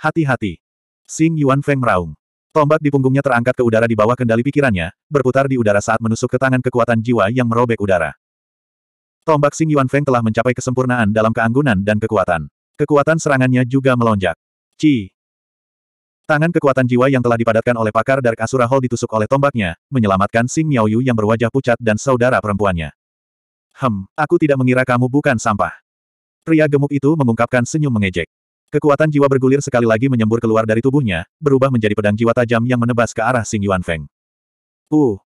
Hati-hati. Sing Yuan Feng meraung. Tombak di punggungnya terangkat ke udara di bawah kendali pikirannya, berputar di udara saat menusuk ke tangan kekuatan jiwa yang merobek udara. Tombak Sing Yuan Feng telah mencapai kesempurnaan dalam keanggunan dan kekuatan. Kekuatan serangannya juga melonjak. Ci. Tangan kekuatan jiwa yang telah dipadatkan oleh pakar dari Asura Hall ditusuk oleh tombaknya, menyelamatkan Sing Miao Yu yang berwajah pucat dan saudara perempuannya. Hem, aku tidak mengira kamu bukan sampah. Pria gemuk itu mengungkapkan senyum mengejek. Kekuatan jiwa bergulir sekali lagi menyembur keluar dari tubuhnya, berubah menjadi pedang jiwa tajam yang menebas ke arah Xing Yuan Feng. Uh!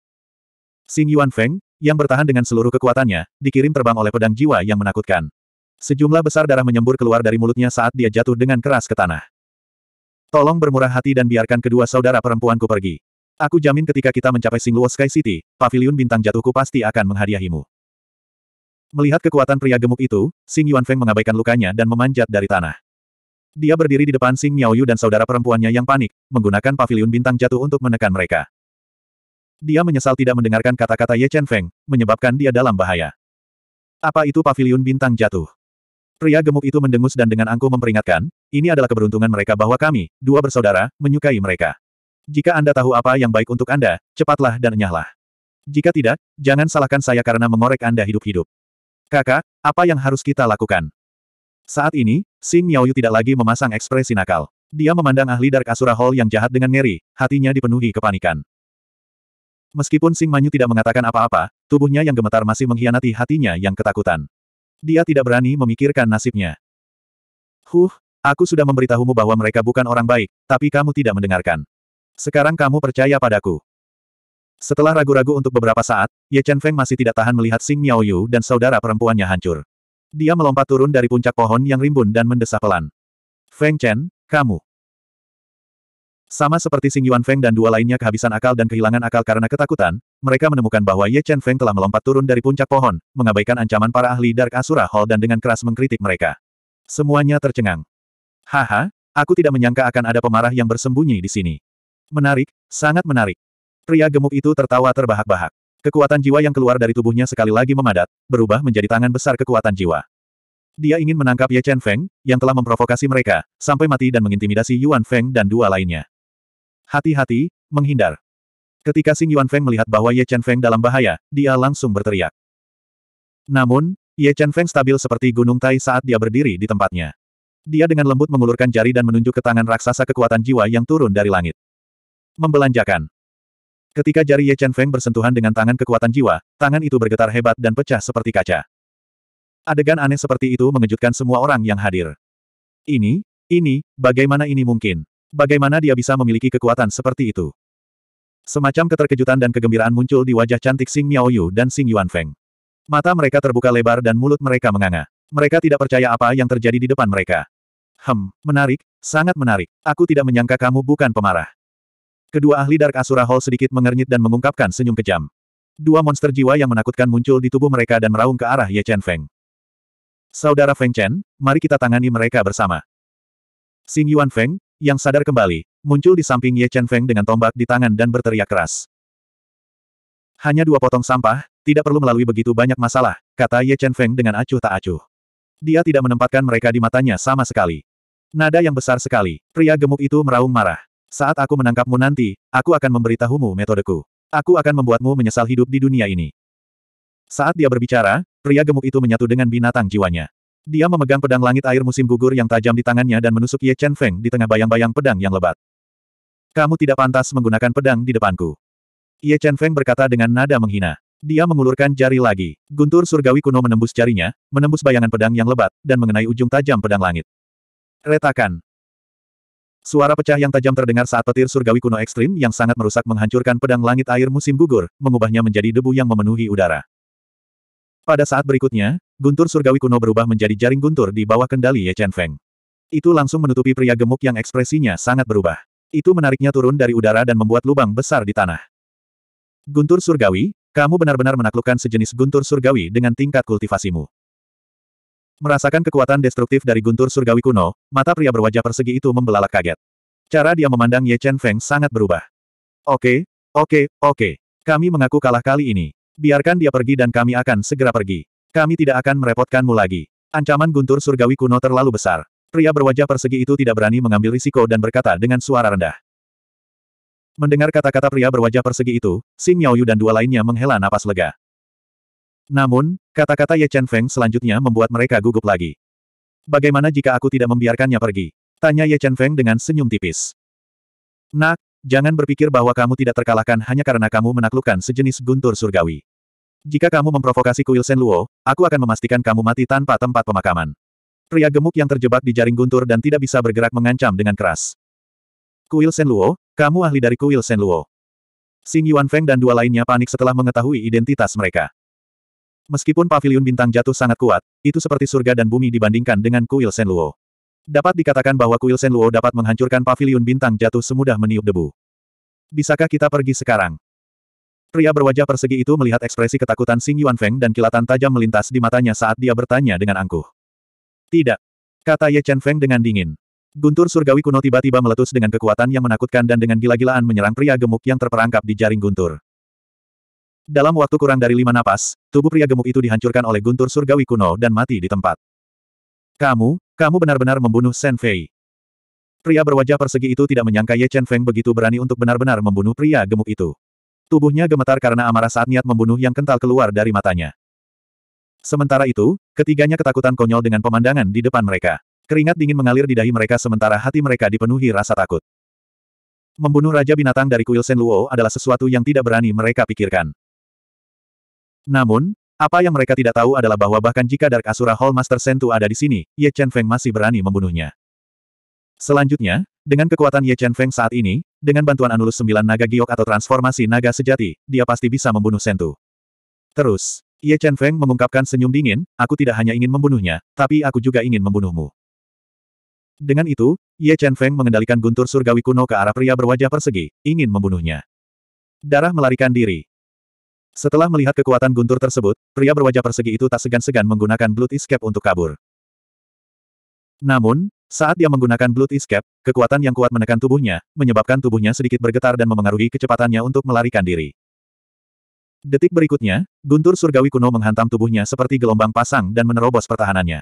Xing Yuan Feng, yang bertahan dengan seluruh kekuatannya, dikirim terbang oleh pedang jiwa yang menakutkan. Sejumlah besar darah menyembur keluar dari mulutnya saat dia jatuh dengan keras ke tanah. Tolong bermurah hati dan biarkan kedua saudara perempuanku pergi. Aku jamin ketika kita mencapai Singluo Sky City, pavilion bintang jatuhku pasti akan menghadiahimu. Melihat kekuatan pria gemuk itu, Yuan Feng mengabaikan lukanya dan memanjat dari tanah. Dia berdiri di depan Sing Miaoyu dan saudara perempuannya yang panik, menggunakan pavilion bintang jatuh untuk menekan mereka. Dia menyesal tidak mendengarkan kata-kata Ye Chen Feng, menyebabkan dia dalam bahaya. Apa itu pavilion bintang jatuh? Pria gemuk itu mendengus dan dengan angkuh memperingatkan, ini adalah keberuntungan mereka bahwa kami, dua bersaudara, menyukai mereka. Jika Anda tahu apa yang baik untuk Anda, cepatlah dan nyahlah. Jika tidak, jangan salahkan saya karena mengorek Anda hidup-hidup. Kakak, apa yang harus kita lakukan? Saat ini, Xing Miaoyu tidak lagi memasang ekspresi nakal. Dia memandang ahli Dark Asura Hall yang jahat dengan ngeri, hatinya dipenuhi kepanikan. Meskipun Sing Manyu tidak mengatakan apa-apa, tubuhnya yang gemetar masih mengkhianati hatinya yang ketakutan. Dia tidak berani memikirkan nasibnya. Huh, aku sudah memberitahumu bahwa mereka bukan orang baik, tapi kamu tidak mendengarkan. Sekarang kamu percaya padaku. Setelah ragu-ragu untuk beberapa saat, Ye Chen Feng masih tidak tahan melihat Xing Miaoyu dan saudara perempuannya hancur. Dia melompat turun dari puncak pohon yang rimbun dan mendesah pelan. Feng Chen, kamu. Sama seperti Xing Yuan Feng dan dua lainnya kehabisan akal dan kehilangan akal karena ketakutan, mereka menemukan bahwa Ye Chen Feng telah melompat turun dari puncak pohon, mengabaikan ancaman para ahli Dark Asura Hall dan dengan keras mengkritik mereka. Semuanya tercengang. Haha, aku tidak menyangka akan ada pemarah yang bersembunyi di sini. Menarik, sangat menarik. Pria gemuk itu tertawa terbahak-bahak. Kekuatan jiwa yang keluar dari tubuhnya sekali lagi memadat, berubah menjadi tangan besar kekuatan jiwa. Dia ingin menangkap Ye Chen Feng, yang telah memprovokasi mereka, sampai mati dan mengintimidasi Yuan Feng dan dua lainnya. Hati-hati, menghindar. Ketika Sing Yuan Feng melihat bahwa Ye Chen Feng dalam bahaya, dia langsung berteriak. Namun, Ye Chen Feng stabil seperti gunung tai saat dia berdiri di tempatnya. Dia dengan lembut mengulurkan jari dan menunjuk ke tangan raksasa kekuatan jiwa yang turun dari langit. Membelanjakan. Ketika jari Ye Chen Feng bersentuhan dengan tangan kekuatan jiwa, tangan itu bergetar hebat dan pecah seperti kaca. Adegan aneh seperti itu mengejutkan semua orang yang hadir. Ini, ini, bagaimana ini mungkin? Bagaimana dia bisa memiliki kekuatan seperti itu? Semacam keterkejutan dan kegembiraan muncul di wajah cantik Xing Miaoyu dan Xing Feng. Mata mereka terbuka lebar dan mulut mereka menganga. Mereka tidak percaya apa yang terjadi di depan mereka. Hem, menarik, sangat menarik. Aku tidak menyangka kamu bukan pemarah. Kedua ahli Dark Asura Hall sedikit mengernyit dan mengungkapkan senyum kejam. Dua monster jiwa yang menakutkan muncul di tubuh mereka dan meraung ke arah Ye Chen Feng. Saudara Feng Chen, mari kita tangani mereka bersama. Xing Yuan Feng, yang sadar kembali, muncul di samping Ye Chen Feng dengan tombak di tangan dan berteriak keras. Hanya dua potong sampah, tidak perlu melalui begitu banyak masalah, kata Ye Chen Feng dengan acuh tak acuh. Dia tidak menempatkan mereka di matanya sama sekali. Nada yang besar sekali, pria gemuk itu meraung marah. Saat aku menangkapmu nanti, aku akan memberitahumu metodeku. Aku akan membuatmu menyesal hidup di dunia ini. Saat dia berbicara, pria gemuk itu menyatu dengan binatang jiwanya. Dia memegang pedang langit air musim gugur yang tajam di tangannya dan menusuk Ye Chen Feng di tengah bayang-bayang pedang yang lebat. Kamu tidak pantas menggunakan pedang di depanku. Ye Chen Feng berkata dengan nada menghina. Dia mengulurkan jari lagi. Guntur surgawi kuno menembus jarinya, menembus bayangan pedang yang lebat, dan mengenai ujung tajam pedang langit. Retakan. Suara pecah yang tajam terdengar saat petir surgawi kuno ekstrim yang sangat merusak menghancurkan pedang langit air musim gugur, mengubahnya menjadi debu yang memenuhi udara. Pada saat berikutnya, guntur surgawi kuno berubah menjadi jaring guntur di bawah kendali Ye Chen Feng. Itu langsung menutupi pria gemuk yang ekspresinya sangat berubah. Itu menariknya turun dari udara dan membuat lubang besar di tanah. Guntur surgawi, kamu benar-benar menaklukkan sejenis guntur surgawi dengan tingkat kultivasimu. Merasakan kekuatan destruktif dari guntur surgawi kuno, mata pria berwajah persegi itu membelalak kaget. Cara dia memandang Ye Chen Feng sangat berubah. Oke, oke, oke. Kami mengaku kalah kali ini. Biarkan dia pergi dan kami akan segera pergi. Kami tidak akan merepotkanmu lagi. Ancaman guntur surgawi kuno terlalu besar. Pria berwajah persegi itu tidak berani mengambil risiko dan berkata dengan suara rendah. Mendengar kata-kata pria berwajah persegi itu, Xing Miaoyu dan dua lainnya menghela napas lega. Namun, kata-kata Ye Chen Feng selanjutnya membuat mereka gugup lagi. Bagaimana jika aku tidak membiarkannya pergi? Tanya Ye Chen Feng dengan senyum tipis. Nak, jangan berpikir bahwa kamu tidak terkalahkan hanya karena kamu menaklukkan sejenis guntur surgawi. Jika kamu memprovokasi kuil Luo, aku akan memastikan kamu mati tanpa tempat pemakaman. Pria gemuk yang terjebak di jaring guntur dan tidak bisa bergerak mengancam dengan keras. Kuil Luo, kamu ahli dari kuil Luo. Sing Yuan Feng dan dua lainnya panik setelah mengetahui identitas mereka. Meskipun Pavilion bintang jatuh sangat kuat, itu seperti surga dan bumi dibandingkan dengan kuil Senluo. Dapat dikatakan bahwa kuil Senluo dapat menghancurkan Pavilion bintang jatuh semudah meniup debu. Bisakah kita pergi sekarang? Pria berwajah persegi itu melihat ekspresi ketakutan Xing Yuanfeng dan kilatan tajam melintas di matanya saat dia bertanya dengan angkuh. Tidak. Kata Ye Chen Feng dengan dingin. Guntur surgawi kuno tiba-tiba meletus dengan kekuatan yang menakutkan dan dengan gila-gilaan menyerang pria gemuk yang terperangkap di jaring guntur. Dalam waktu kurang dari lima napas, tubuh pria gemuk itu dihancurkan oleh guntur surgawi kuno dan mati di tempat. Kamu, kamu benar-benar membunuh Shen Fei. Pria berwajah persegi itu tidak menyangka Ye Chen Feng begitu berani untuk benar-benar membunuh pria gemuk itu. Tubuhnya gemetar karena amarah saat niat membunuh yang kental keluar dari matanya. Sementara itu, ketiganya ketakutan konyol dengan pemandangan di depan mereka. Keringat dingin mengalir di dahi mereka sementara hati mereka dipenuhi rasa takut. Membunuh Raja Binatang dari kuil Luo adalah sesuatu yang tidak berani mereka pikirkan. Namun, apa yang mereka tidak tahu adalah bahwa bahkan jika Dark Asura Hall Master Sentu ada di sini, Ye Chen Feng masih berani membunuhnya. Selanjutnya, dengan kekuatan Ye Chen Feng saat ini, dengan bantuan Anulus Sembilan Naga Giok atau transformasi naga sejati, dia pasti bisa membunuh Sentu. Terus, Ye Chen Feng mengungkapkan senyum dingin, aku tidak hanya ingin membunuhnya, tapi aku juga ingin membunuhmu. Dengan itu, Ye Chen Feng mengendalikan guntur surgawi kuno ke arah pria berwajah persegi, ingin membunuhnya. Darah melarikan diri. Setelah melihat kekuatan guntur tersebut, pria berwajah persegi itu tak segan-segan menggunakan Blood Escape untuk kabur. Namun, saat dia menggunakan Blood Escape, kekuatan yang kuat menekan tubuhnya, menyebabkan tubuhnya sedikit bergetar dan memengaruhi kecepatannya untuk melarikan diri. Detik berikutnya, guntur surgawi kuno menghantam tubuhnya seperti gelombang pasang dan menerobos pertahanannya.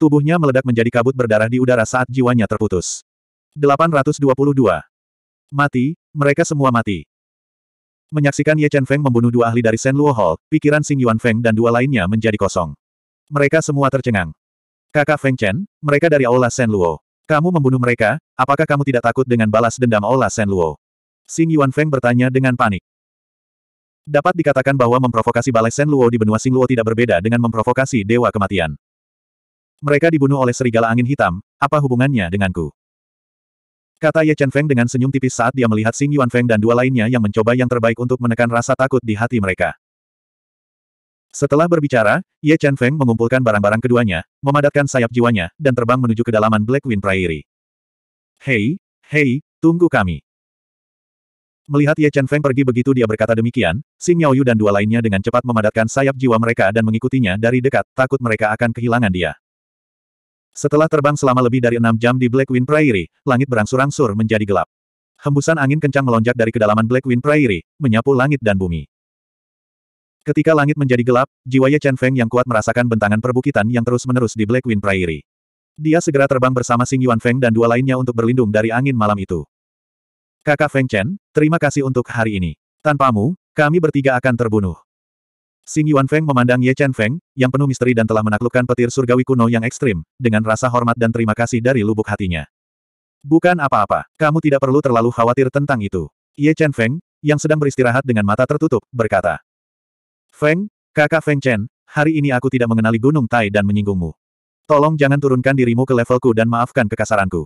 Tubuhnya meledak menjadi kabut berdarah di udara saat jiwanya terputus. 822. Mati, mereka semua mati. Menyaksikan Ye Chen Feng membunuh dua ahli dari Shen Luo Hall, pikiran Xing Yuan Feng dan dua lainnya menjadi kosong. Mereka semua tercengang. Kakak Feng Chen, mereka dari Aula Luo. Kamu membunuh mereka, apakah kamu tidak takut dengan balas dendam Aula Luo? Xing Yuan Feng bertanya dengan panik. Dapat dikatakan bahwa memprovokasi Balai Luo di benua Luo tidak berbeda dengan memprovokasi Dewa Kematian. Mereka dibunuh oleh Serigala Angin Hitam, apa hubungannya denganku? Kata Ye Chen Feng dengan senyum tipis saat dia melihat Xing Yuan Feng dan dua lainnya yang mencoba yang terbaik untuk menekan rasa takut di hati mereka. Setelah berbicara, Ye Chen Feng mengumpulkan barang-barang keduanya, memadatkan sayap jiwanya, dan terbang menuju kedalaman Black Wind Prairie. Hei, hei, tunggu kami. Melihat Ye Chen Feng pergi begitu dia berkata demikian, Xing Yu dan dua lainnya dengan cepat memadatkan sayap jiwa mereka dan mengikutinya dari dekat, takut mereka akan kehilangan dia. Setelah terbang selama lebih dari enam jam di Blackwind Prairie, langit berangsur-angsur menjadi gelap. Hembusan angin kencang melonjak dari kedalaman Blackwind Prairie, menyapu langit dan bumi. Ketika langit menjadi gelap, jiwa Ye Chen Feng yang kuat merasakan bentangan perbukitan yang terus-menerus di Blackwind Prairie. Dia segera terbang bersama Sing Yuan Feng dan dua lainnya untuk berlindung dari angin malam itu. Kakak Feng Chen, terima kasih untuk hari ini. Tanpamu, kami bertiga akan terbunuh. Xing Yuan Feng memandang Ye Chen Feng, yang penuh misteri dan telah menaklukkan petir surgawi kuno yang ekstrim, dengan rasa hormat dan terima kasih dari lubuk hatinya. Bukan apa-apa, kamu tidak perlu terlalu khawatir tentang itu. Ye Chen Feng, yang sedang beristirahat dengan mata tertutup, berkata. Feng, kakak Feng Chen, hari ini aku tidak mengenali Gunung Tai dan menyinggungmu. Tolong jangan turunkan dirimu ke levelku dan maafkan kekasaranku.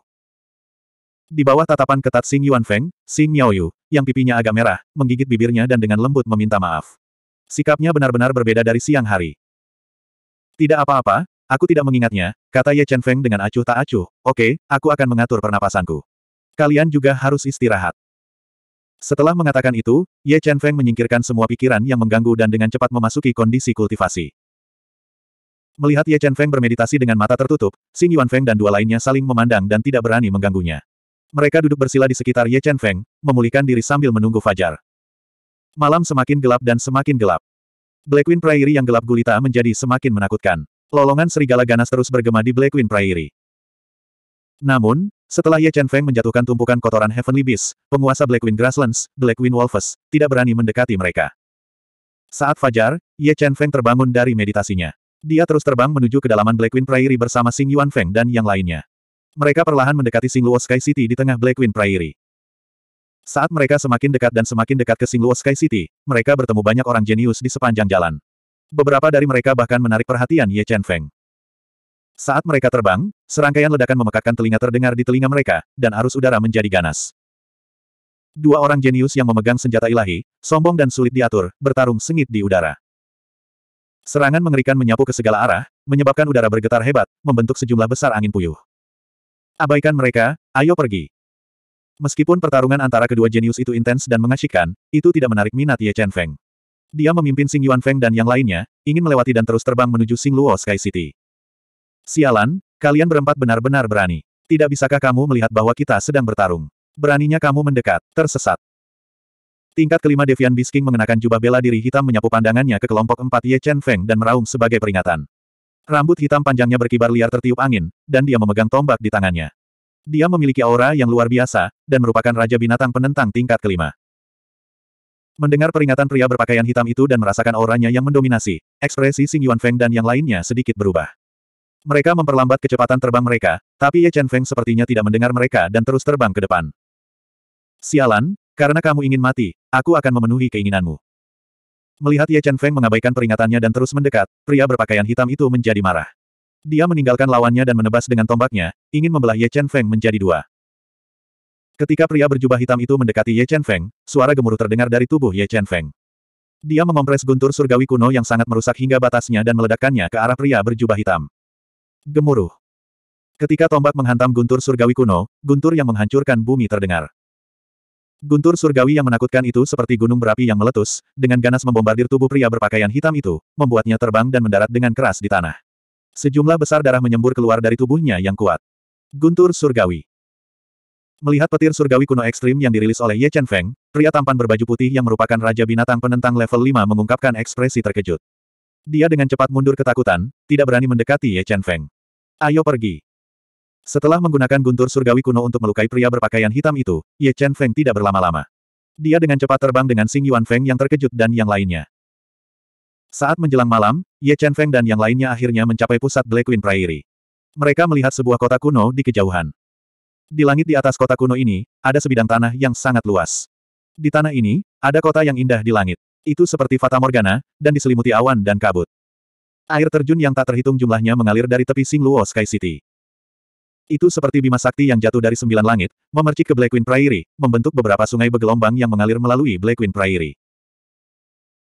Di bawah tatapan ketat Xing Yuan Feng, Xing Yu, yang pipinya agak merah, menggigit bibirnya dan dengan lembut meminta maaf. Sikapnya benar-benar berbeda dari siang hari. Tidak apa-apa, aku tidak mengingatnya, kata Ye Chen Feng dengan acuh tak acuh. Oke, aku akan mengatur pernapasanku. Kalian juga harus istirahat. Setelah mengatakan itu, Ye Chen Feng menyingkirkan semua pikiran yang mengganggu dan dengan cepat memasuki kondisi kultivasi. Melihat Ye Chen Feng bermeditasi dengan mata tertutup, Xing Yuan Feng dan dua lainnya saling memandang dan tidak berani mengganggunya. Mereka duduk bersila di sekitar Ye Chen Feng, memulihkan diri sambil menunggu fajar. Malam semakin gelap dan semakin gelap. Blackwind Prairie yang gelap gulita menjadi semakin menakutkan. Lolongan serigala ganas terus bergema di Blackwind Prairie. Namun, setelah Ye Chen Feng menjatuhkan tumpukan kotoran Heavenly Beast, penguasa Blackwind Grasslands, Blackwind Wolves, tidak berani mendekati mereka. Saat fajar, Ye Chen Feng terbangun dari meditasinya. Dia terus terbang menuju kedalaman Blackwind Prairie bersama Sing Yuan Feng dan yang lainnya. Mereka perlahan mendekati Sing Luo Sky City di tengah Blackwind Prairie. Saat mereka semakin dekat dan semakin dekat ke Singluo Sky City, mereka bertemu banyak orang jenius di sepanjang jalan. Beberapa dari mereka bahkan menarik perhatian Ye Chen Feng. Saat mereka terbang, serangkaian ledakan memekakkan telinga terdengar di telinga mereka, dan arus udara menjadi ganas. Dua orang jenius yang memegang senjata ilahi, sombong dan sulit diatur, bertarung sengit di udara. Serangan mengerikan menyapu ke segala arah, menyebabkan udara bergetar hebat, membentuk sejumlah besar angin puyuh. Abaikan mereka, ayo pergi. Meskipun pertarungan antara kedua jenius itu intens dan mengasyikkan, itu tidak menarik minat Ye Chen Feng. Dia memimpin Sing Yuan Feng dan yang lainnya, ingin melewati dan terus terbang menuju Xing Luo Sky City. Sialan, kalian berempat benar-benar berani. Tidak bisakah kamu melihat bahwa kita sedang bertarung? Beraninya kamu mendekat, tersesat. Tingkat kelima Devian Bisking mengenakan jubah bela diri hitam menyapu pandangannya ke kelompok empat Ye Chen Feng dan meraung sebagai peringatan. Rambut hitam panjangnya berkibar liar tertiup angin, dan dia memegang tombak di tangannya. Dia memiliki aura yang luar biasa, dan merupakan Raja Binatang Penentang tingkat kelima. Mendengar peringatan pria berpakaian hitam itu dan merasakan auranya yang mendominasi, ekspresi Xing Yuan Feng dan yang lainnya sedikit berubah. Mereka memperlambat kecepatan terbang mereka, tapi Ye Chen Feng sepertinya tidak mendengar mereka dan terus terbang ke depan. Sialan, karena kamu ingin mati, aku akan memenuhi keinginanmu. Melihat Ye Chen Feng mengabaikan peringatannya dan terus mendekat, pria berpakaian hitam itu menjadi marah. Dia meninggalkan lawannya dan menebas dengan tombaknya, ingin membelah Ye Chen Feng menjadi dua. Ketika pria berjubah hitam itu mendekati Ye Chen Feng, suara gemuruh terdengar dari tubuh Ye Chen Feng. Dia mengompres guntur surgawi kuno yang sangat merusak hingga batasnya dan meledakkannya ke arah pria berjubah hitam. Gemuruh. Ketika tombak menghantam guntur surgawi kuno, guntur yang menghancurkan bumi terdengar. Guntur surgawi yang menakutkan itu seperti gunung berapi yang meletus, dengan ganas membombardir tubuh pria berpakaian hitam itu, membuatnya terbang dan mendarat dengan keras di tanah. Sejumlah besar darah menyembur keluar dari tubuhnya yang kuat. Guntur surgawi. Melihat petir surgawi kuno ekstrim yang dirilis oleh Ye Chen Feng, pria tampan berbaju putih yang merupakan raja binatang penentang level 5 mengungkapkan ekspresi terkejut. Dia dengan cepat mundur ketakutan, tidak berani mendekati Ye Chen Feng. Ayo pergi. Setelah menggunakan guntur surgawi kuno untuk melukai pria berpakaian hitam itu, Ye Chen Feng tidak berlama-lama. Dia dengan cepat terbang dengan Sing Yuan Feng yang terkejut dan yang lainnya. Saat menjelang malam, Ye Chen Feng dan yang lainnya akhirnya mencapai pusat Black Queen Prairie. Mereka melihat sebuah kota kuno di kejauhan. Di langit di atas kota kuno ini, ada sebidang tanah yang sangat luas. Di tanah ini, ada kota yang indah di langit. Itu seperti Fata Morgana, dan diselimuti awan dan kabut. Air terjun yang tak terhitung jumlahnya mengalir dari tepi Singluo Sky City. Itu seperti bima sakti yang jatuh dari sembilan langit, memercik ke Black Queen Prairie, membentuk beberapa sungai bergelombang yang mengalir melalui Black Queen Prairie.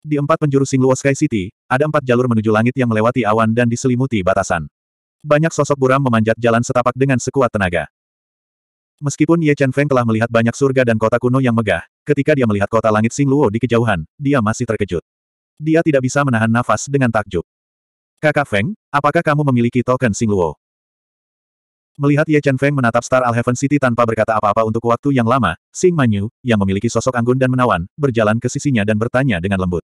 Di empat penjuru Singluo Sky City, ada empat jalur menuju langit yang melewati awan dan diselimuti batasan. Banyak sosok buram memanjat jalan setapak dengan sekuat tenaga. Meskipun Ye Chen Feng telah melihat banyak surga dan kota kuno yang megah, ketika dia melihat kota langit Singluo di kejauhan, dia masih terkejut. Dia tidak bisa menahan nafas dengan takjub. Kakak Feng, apakah kamu memiliki token Singluo? Melihat Ye Chen Feng menatap Star Heaven City tanpa berkata apa-apa untuk waktu yang lama, Sing Manyu, yang memiliki sosok anggun dan menawan, berjalan ke sisinya dan bertanya dengan lembut.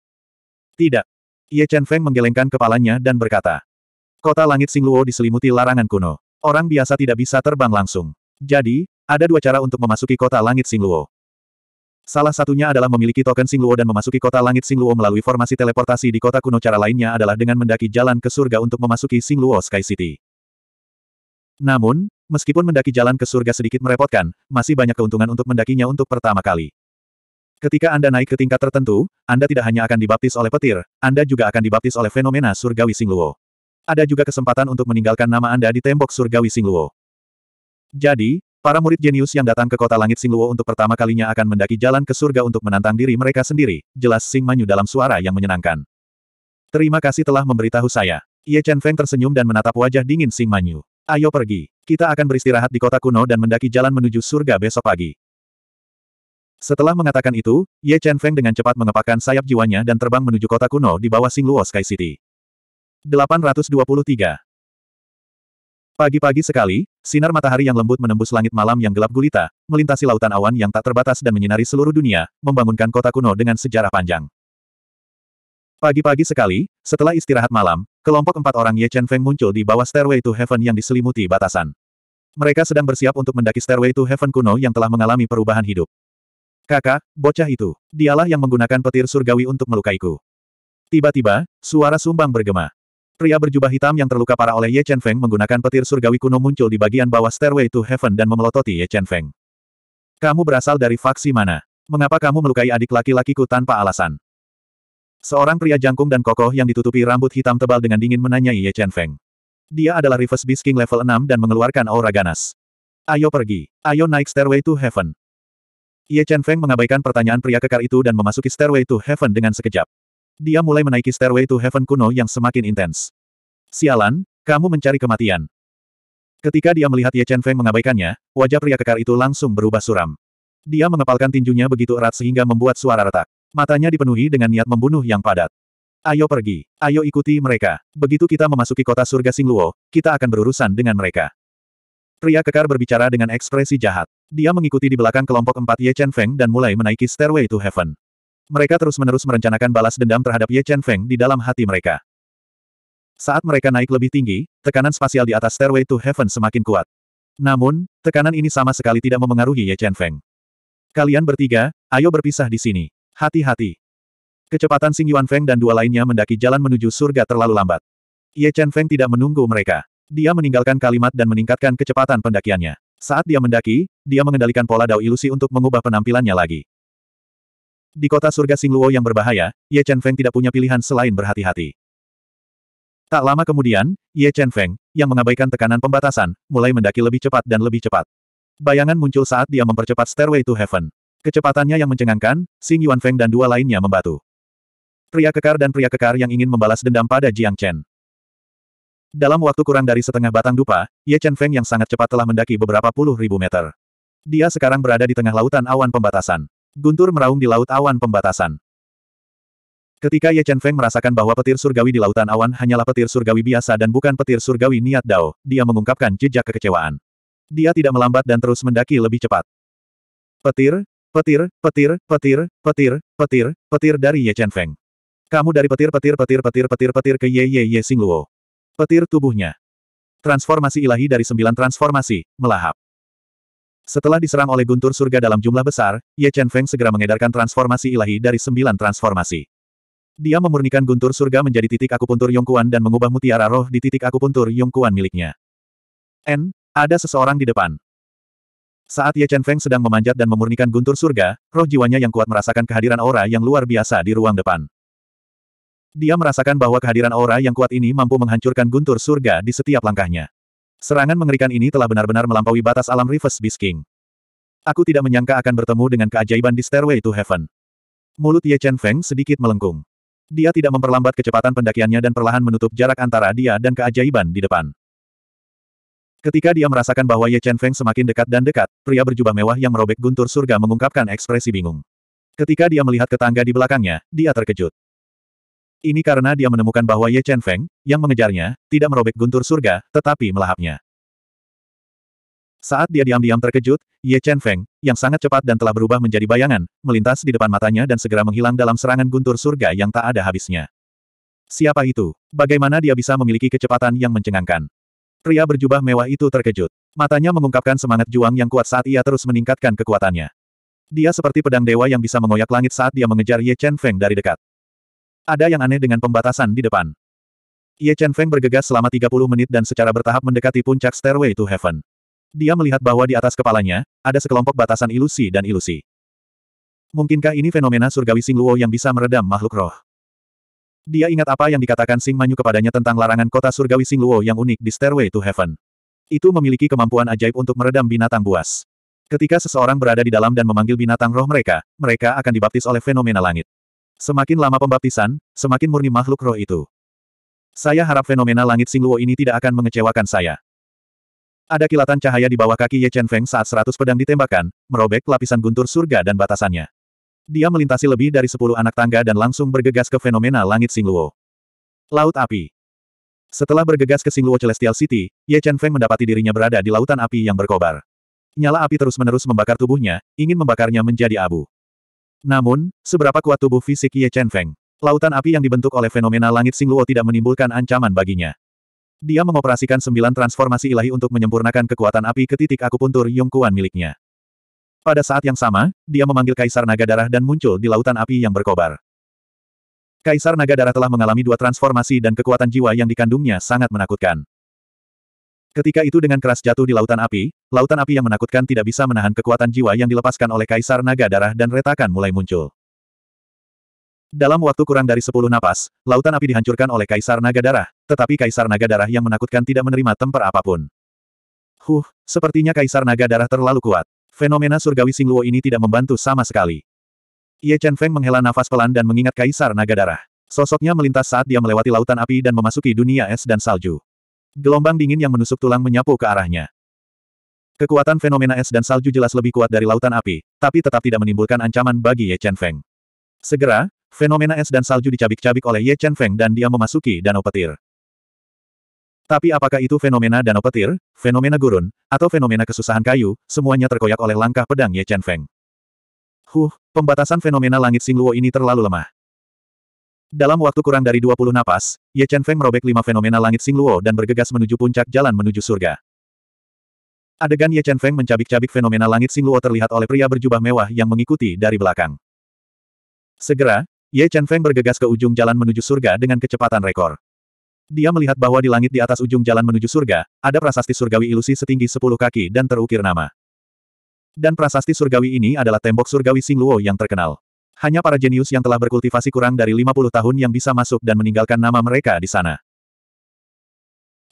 Tidak. Ye Chen Feng menggelengkan kepalanya dan berkata. Kota langit Singluo diselimuti larangan kuno. Orang biasa tidak bisa terbang langsung. Jadi, ada dua cara untuk memasuki kota langit Singluo. Salah satunya adalah memiliki token Singluo dan memasuki kota langit Singluo melalui formasi teleportasi di kota kuno. Cara lainnya adalah dengan mendaki jalan ke surga untuk memasuki Singluo Sky City. Namun, meskipun mendaki jalan ke surga sedikit merepotkan, masih banyak keuntungan untuk mendakinya untuk pertama kali. Ketika Anda naik ke tingkat tertentu, Anda tidak hanya akan dibaptis oleh petir, Anda juga akan dibaptis oleh fenomena surgawi Singluo. Ada juga kesempatan untuk meninggalkan nama Anda di tembok surgawi Singluo. Jadi, para murid jenius yang datang ke kota langit Singluo untuk pertama kalinya akan mendaki jalan ke surga untuk menantang diri mereka sendiri, jelas Sing Manyu dalam suara yang menyenangkan. Terima kasih telah memberitahu saya. Ye Chen Feng tersenyum dan menatap wajah dingin Sing Manyu. Ayo pergi. Kita akan beristirahat di kota kuno dan mendaki jalan menuju surga besok pagi. Setelah mengatakan itu, Ye Chen Feng dengan cepat mengepakkan sayap jiwanya dan terbang menuju kota kuno di bawah Sing Singluo Sky City. 823 Pagi-pagi sekali, sinar matahari yang lembut menembus langit malam yang gelap gulita, melintasi lautan awan yang tak terbatas dan menyinari seluruh dunia, membangunkan kota kuno dengan sejarah panjang. Pagi-pagi sekali, setelah istirahat malam, kelompok empat orang Ye Chen Feng muncul di bawah Stairway to Heaven yang diselimuti batasan. Mereka sedang bersiap untuk mendaki Stairway to Heaven kuno yang telah mengalami perubahan hidup. Kakak, bocah itu. Dialah yang menggunakan petir surgawi untuk melukaiku. Tiba-tiba, suara sumbang bergema. Pria berjubah hitam yang terluka parah oleh Ye Chen Feng menggunakan petir surgawi kuno muncul di bagian bawah Stairway to Heaven dan memelototi Ye Chen Feng. Kamu berasal dari faksi mana? Mengapa kamu melukai adik laki-lakiku tanpa alasan? Seorang pria jangkung dan kokoh yang ditutupi rambut hitam tebal dengan dingin menanyai Ye Chen Feng. Dia adalah Reverse Beast King level 6 dan mengeluarkan aura ganas. Ayo pergi. Ayo naik Stairway to Heaven. Ye Chen Feng mengabaikan pertanyaan pria kekar itu dan memasuki Stairway to Heaven dengan sekejap. Dia mulai menaiki Stairway to Heaven kuno yang semakin intens. Sialan, kamu mencari kematian. Ketika dia melihat Ye Chen Feng mengabaikannya, wajah pria kekar itu langsung berubah suram. Dia mengepalkan tinjunya begitu erat sehingga membuat suara retak. Matanya dipenuhi dengan niat membunuh yang padat. Ayo pergi, ayo ikuti mereka. Begitu kita memasuki kota surga Singluo, kita akan berurusan dengan mereka. Pria kekar berbicara dengan ekspresi jahat. Dia mengikuti di belakang kelompok empat Ye Chen Feng dan mulai menaiki Stairway to Heaven. Mereka terus-menerus merencanakan balas dendam terhadap Ye Chen Feng di dalam hati mereka. Saat mereka naik lebih tinggi, tekanan spasial di atas Stairway to Heaven semakin kuat. Namun, tekanan ini sama sekali tidak memengaruhi Ye Chen Feng. Kalian bertiga, ayo berpisah di sini. Hati-hati. Kecepatan Sing Yuan Feng dan dua lainnya mendaki jalan menuju surga terlalu lambat. Ye Chen Feng tidak menunggu mereka. Dia meninggalkan kalimat dan meningkatkan kecepatan pendakiannya. Saat dia mendaki, dia mengendalikan pola dao ilusi untuk mengubah penampilannya lagi. Di kota surga Singluo yang berbahaya, Ye Chen Feng tidak punya pilihan selain berhati-hati. Tak lama kemudian, Ye Chen Feng, yang mengabaikan tekanan pembatasan, mulai mendaki lebih cepat dan lebih cepat. Bayangan muncul saat dia mempercepat Stairway to Heaven. Kecepatannya yang mencengangkan, Xing Yuan Feng dan dua lainnya membatu. Pria kekar dan pria kekar yang ingin membalas dendam pada Jiang Chen. Dalam waktu kurang dari setengah batang dupa, Ye Chen Feng yang sangat cepat telah mendaki beberapa puluh ribu meter. Dia sekarang berada di tengah lautan awan pembatasan. Guntur meraung di laut awan pembatasan. Ketika Ye Chen Feng merasakan bahwa petir surgawi di lautan awan hanyalah petir surgawi biasa dan bukan petir surgawi niat Dao, dia mengungkapkan jejak kekecewaan. Dia tidak melambat dan terus mendaki lebih cepat. Petir, petir, petir, petir, petir, petir, petir dari Ye Chen Feng. Kamu dari petir petir petir petir petir petir ke Ye Ye Ye Luo. Petir tubuhnya. Transformasi ilahi dari sembilan transformasi, melahap. Setelah diserang oleh guntur surga dalam jumlah besar, Ye Chen Feng segera mengedarkan transformasi ilahi dari sembilan transformasi. Dia memurnikan guntur surga menjadi titik akupuntur Yong Kuan dan mengubah mutiara roh di titik akupuntur Yong Kuan miliknya. N, ada seseorang di depan. Saat Ye Chen Feng sedang memanjat dan memurnikan guntur surga, roh jiwanya yang kuat merasakan kehadiran aura yang luar biasa di ruang depan. Dia merasakan bahwa kehadiran aura yang kuat ini mampu menghancurkan guntur surga di setiap langkahnya. Serangan mengerikan ini telah benar-benar melampaui batas alam Rivers Beast Aku tidak menyangka akan bertemu dengan keajaiban di Stairway to Heaven. Mulut Ye Chen Feng sedikit melengkung. Dia tidak memperlambat kecepatan pendakiannya dan perlahan menutup jarak antara dia dan keajaiban di depan. Ketika dia merasakan bahwa Ye Chen Feng semakin dekat dan dekat, pria berjubah mewah yang merobek guntur surga mengungkapkan ekspresi bingung. Ketika dia melihat ke tangga di belakangnya, dia terkejut. Ini karena dia menemukan bahwa Ye Chen Feng, yang mengejarnya, tidak merobek guntur surga, tetapi melahapnya. Saat dia diam-diam terkejut, Ye Chen Feng, yang sangat cepat dan telah berubah menjadi bayangan, melintas di depan matanya dan segera menghilang dalam serangan guntur surga yang tak ada habisnya. Siapa itu? Bagaimana dia bisa memiliki kecepatan yang mencengangkan? Pria berjubah mewah itu terkejut. Matanya mengungkapkan semangat juang yang kuat saat ia terus meningkatkan kekuatannya. Dia seperti pedang dewa yang bisa mengoyak langit saat dia mengejar Ye Chen Feng dari dekat. Ada yang aneh dengan pembatasan di depan. Ye Chen Feng bergegas selama 30 menit dan secara bertahap mendekati puncak Stairway to Heaven. Dia melihat bahwa di atas kepalanya, ada sekelompok batasan ilusi dan ilusi. Mungkinkah ini fenomena surgawi Sing Luo yang bisa meredam makhluk roh? Dia ingat apa yang dikatakan Sing Manyu kepadanya tentang larangan kota surgawi Sing Luo yang unik di Stairway to Heaven. Itu memiliki kemampuan ajaib untuk meredam binatang buas. Ketika seseorang berada di dalam dan memanggil binatang roh mereka, mereka akan dibaptis oleh fenomena langit. Semakin lama pembaptisan, semakin murni makhluk roh itu. Saya harap fenomena langit Singluo ini tidak akan mengecewakan saya. Ada kilatan cahaya di bawah kaki Ye Chen Feng saat seratus pedang ditembakkan, merobek lapisan guntur surga dan batasannya. Dia melintasi lebih dari sepuluh anak tangga dan langsung bergegas ke fenomena langit Singluo. Laut api. Setelah bergegas ke Singluo Celestial City, Ye Chen Feng mendapati dirinya berada di lautan api yang berkobar. Nyala api terus-menerus membakar tubuhnya, ingin membakarnya menjadi abu. Namun, seberapa kuat tubuh fisik Ye Chen Feng? Lautan api yang dibentuk oleh fenomena langit Singluo tidak menimbulkan ancaman baginya. Dia mengoperasikan sembilan transformasi ilahi untuk menyempurnakan kekuatan api ke titik akupuntur Yongkuan miliknya. Pada saat yang sama, dia memanggil Kaisar Naga Darah dan muncul di lautan api yang berkobar. Kaisar Naga Darah telah mengalami dua transformasi dan kekuatan jiwa yang dikandungnya sangat menakutkan. Ketika itu dengan keras jatuh di lautan api, lautan api yang menakutkan tidak bisa menahan kekuatan jiwa yang dilepaskan oleh Kaisar Naga Darah dan retakan mulai muncul. Dalam waktu kurang dari sepuluh napas, lautan api dihancurkan oleh Kaisar Naga Darah, tetapi Kaisar Naga Darah yang menakutkan tidak menerima temper apapun. Huh, sepertinya Kaisar Naga Darah terlalu kuat. Fenomena surgawi Singluo ini tidak membantu sama sekali. Ye Chen Feng menghela nafas pelan dan mengingat Kaisar Naga Darah. Sosoknya melintas saat dia melewati lautan api dan memasuki dunia es dan salju. Gelombang dingin yang menusuk tulang menyapu ke arahnya. Kekuatan fenomena es dan salju jelas lebih kuat dari lautan api, tapi tetap tidak menimbulkan ancaman bagi Ye Chen Feng. Segera, fenomena es dan salju dicabik-cabik oleh Ye Chen Feng dan dia memasuki danau petir. Tapi apakah itu fenomena danau petir, fenomena gurun, atau fenomena kesusahan kayu, semuanya terkoyak oleh langkah pedang Ye Chen Feng. Huh, pembatasan fenomena langit Singluo ini terlalu lemah. Dalam waktu kurang dari 20 napas, Ye Chen Feng merobek lima fenomena langit Sing Singluo dan bergegas menuju puncak jalan menuju surga. Adegan Ye Chen Feng mencabik-cabik fenomena langit Sing Singluo terlihat oleh pria berjubah mewah yang mengikuti dari belakang. Segera, Ye Chen Feng bergegas ke ujung jalan menuju surga dengan kecepatan rekor. Dia melihat bahwa di langit di atas ujung jalan menuju surga, ada prasasti surgawi ilusi setinggi 10 kaki dan terukir nama. Dan prasasti surgawi ini adalah tembok surgawi Sing Singluo yang terkenal. Hanya para jenius yang telah berkultivasi kurang dari 50 tahun yang bisa masuk dan meninggalkan nama mereka di sana.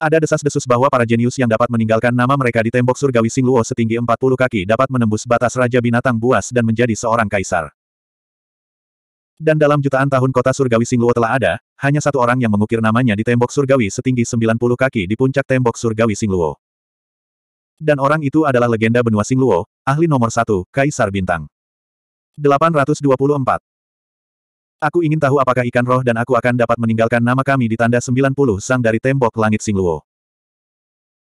Ada desas-desus bahwa para jenius yang dapat meninggalkan nama mereka di tembok surgawi Singluo setinggi 40 kaki dapat menembus batas Raja Binatang Buas dan menjadi seorang kaisar. Dan dalam jutaan tahun kota surgawi Singluo telah ada, hanya satu orang yang mengukir namanya di tembok surgawi setinggi 90 kaki di puncak tembok surgawi Singluo. Dan orang itu adalah legenda benua Singluo, ahli nomor satu, Kaisar Bintang. 824. Aku ingin tahu apakah ikan roh dan aku akan dapat meninggalkan nama kami di tanda 90 sang dari tembok langit Singluo.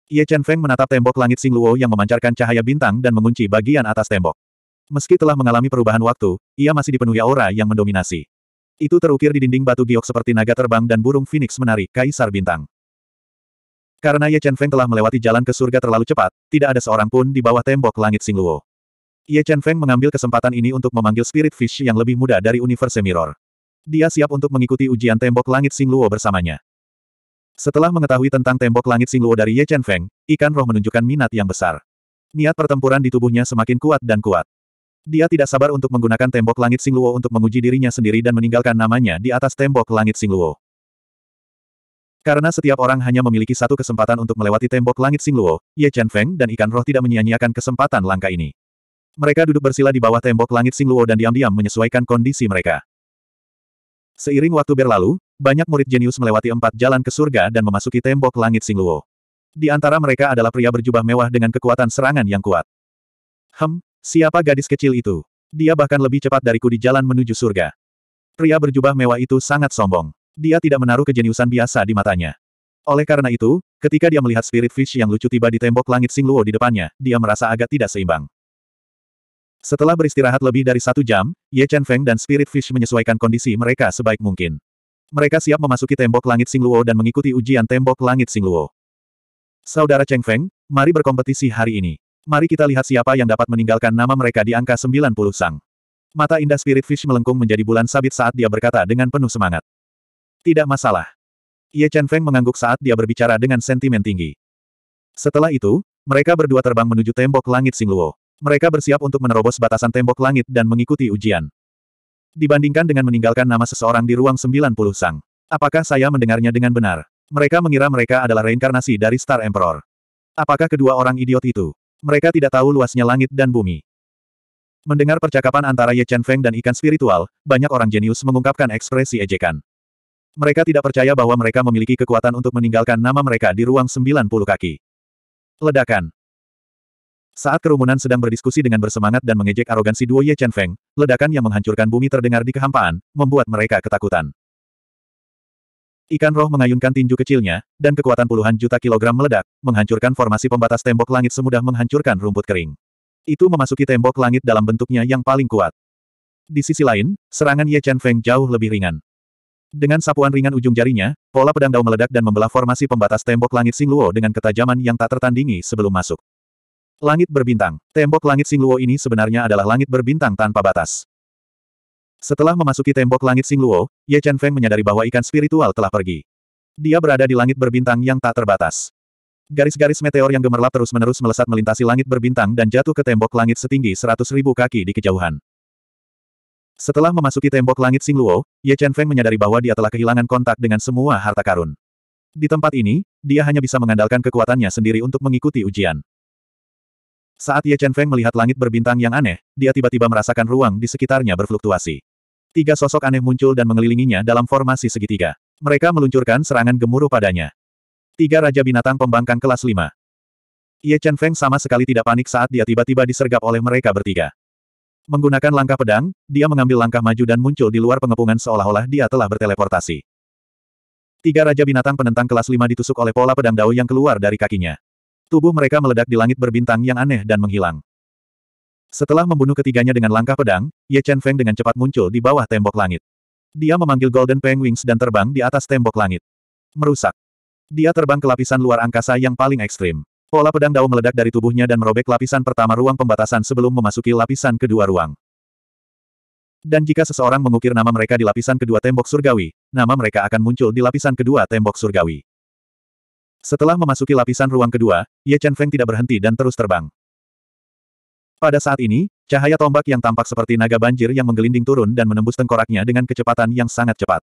Ye Chen Feng menatap tembok langit Singluo yang memancarkan cahaya bintang dan mengunci bagian atas tembok. Meski telah mengalami perubahan waktu, ia masih dipenuhi aura yang mendominasi. Itu terukir di dinding batu giok seperti naga terbang dan burung phoenix menari kaisar bintang. Karena Ye Chen Feng telah melewati jalan ke surga terlalu cepat, tidak ada seorang pun di bawah tembok langit Singluo. Ye Chen Feng mengambil kesempatan ini untuk memanggil Spirit Fish yang lebih muda dari Universe Mirror. Dia siap untuk mengikuti ujian tembok langit Sing Luo bersamanya. Setelah mengetahui tentang tembok langit Sing Luo dari Ye Chen Feng, ikan roh menunjukkan minat yang besar. Niat pertempuran di tubuhnya semakin kuat dan kuat. Dia tidak sabar untuk menggunakan tembok langit Sing Luo untuk menguji dirinya sendiri dan meninggalkan namanya di atas tembok langit Sing Luo. Karena setiap orang hanya memiliki satu kesempatan untuk melewati tembok langit Sing Luo, Ye Chen Feng dan ikan roh tidak menyia-nyiakan kesempatan langka ini. Mereka duduk bersila di bawah tembok langit Singluo dan diam-diam menyesuaikan kondisi mereka. Seiring waktu berlalu, banyak murid jenius melewati empat jalan ke surga dan memasuki tembok langit Singluo. Di antara mereka adalah pria berjubah mewah dengan kekuatan serangan yang kuat. Hem, siapa gadis kecil itu? Dia bahkan lebih cepat dariku di jalan menuju surga. Pria berjubah mewah itu sangat sombong. Dia tidak menaruh kejeniusan biasa di matanya. Oleh karena itu, ketika dia melihat Spirit Fish yang lucu tiba di tembok langit Singluo di depannya, dia merasa agak tidak seimbang. Setelah beristirahat lebih dari satu jam, Ye Chen Feng dan Spirit Fish menyesuaikan kondisi mereka sebaik mungkin. Mereka siap memasuki tembok langit Singluo dan mengikuti ujian tembok langit Singluo. Saudara Cheng Feng, mari berkompetisi hari ini. Mari kita lihat siapa yang dapat meninggalkan nama mereka di angka 90 sang. Mata indah Spirit Fish melengkung menjadi bulan sabit saat dia berkata dengan penuh semangat. Tidak masalah. Ye Chen Feng mengangguk saat dia berbicara dengan sentimen tinggi. Setelah itu, mereka berdua terbang menuju tembok langit Singluo. Mereka bersiap untuk menerobos batasan tembok langit dan mengikuti ujian. Dibandingkan dengan meninggalkan nama seseorang di ruang 90 sang. Apakah saya mendengarnya dengan benar? Mereka mengira mereka adalah reinkarnasi dari Star Emperor. Apakah kedua orang idiot itu? Mereka tidak tahu luasnya langit dan bumi. Mendengar percakapan antara Ye Chen Feng dan ikan spiritual, banyak orang jenius mengungkapkan ekspresi ejekan. Mereka tidak percaya bahwa mereka memiliki kekuatan untuk meninggalkan nama mereka di ruang 90 kaki. Ledakan. Saat kerumunan sedang berdiskusi dengan bersemangat dan mengejek arogansi duo Ye Chen Feng, ledakan yang menghancurkan bumi terdengar di kehampaan, membuat mereka ketakutan. Ikan roh mengayunkan tinju kecilnya, dan kekuatan puluhan juta kilogram meledak, menghancurkan formasi pembatas tembok langit semudah menghancurkan rumput kering. Itu memasuki tembok langit dalam bentuknya yang paling kuat. Di sisi lain, serangan Ye Chen Feng jauh lebih ringan. Dengan sapuan ringan ujung jarinya, pola pedang dao meledak dan membelah formasi pembatas tembok langit Sing Luo dengan ketajaman yang tak tertandingi sebelum masuk. Langit berbintang. Tembok langit Singluo ini sebenarnya adalah langit berbintang tanpa batas. Setelah memasuki tembok langit Singluo, Ye Chen Feng menyadari bahwa ikan spiritual telah pergi. Dia berada di langit berbintang yang tak terbatas. Garis-garis meteor yang gemerlap terus-menerus melesat melintasi langit berbintang dan jatuh ke tembok langit setinggi seratus kaki di kejauhan. Setelah memasuki tembok langit Singluo, Ye Chen Feng menyadari bahwa dia telah kehilangan kontak dengan semua harta karun. Di tempat ini, dia hanya bisa mengandalkan kekuatannya sendiri untuk mengikuti ujian. Saat Ye Chen Feng melihat langit berbintang yang aneh, dia tiba-tiba merasakan ruang di sekitarnya berfluktuasi. Tiga sosok aneh muncul dan mengelilinginya dalam formasi segitiga. Mereka meluncurkan serangan gemuruh padanya. Tiga Raja Binatang Pembangkang kelas 5. Ye Chen Feng sama sekali tidak panik saat dia tiba-tiba disergap oleh mereka bertiga. Menggunakan langkah pedang, dia mengambil langkah maju dan muncul di luar pengepungan seolah-olah dia telah berteleportasi. Tiga Raja Binatang Penentang kelas 5 ditusuk oleh pola pedang Dao yang keluar dari kakinya. Tubuh mereka meledak di langit berbintang yang aneh dan menghilang. Setelah membunuh ketiganya dengan langkah pedang, Ye Chen Feng dengan cepat muncul di bawah tembok langit. Dia memanggil Golden Penguins dan terbang di atas tembok langit. Merusak. Dia terbang ke lapisan luar angkasa yang paling ekstrim. Pola pedang Dao meledak dari tubuhnya dan merobek lapisan pertama ruang pembatasan sebelum memasuki lapisan kedua ruang. Dan jika seseorang mengukir nama mereka di lapisan kedua tembok surgawi, nama mereka akan muncul di lapisan kedua tembok surgawi. Setelah memasuki lapisan ruang kedua, Ye Chen Feng tidak berhenti dan terus terbang. Pada saat ini, cahaya tombak yang tampak seperti naga banjir yang menggelinding turun dan menembus tengkoraknya dengan kecepatan yang sangat cepat.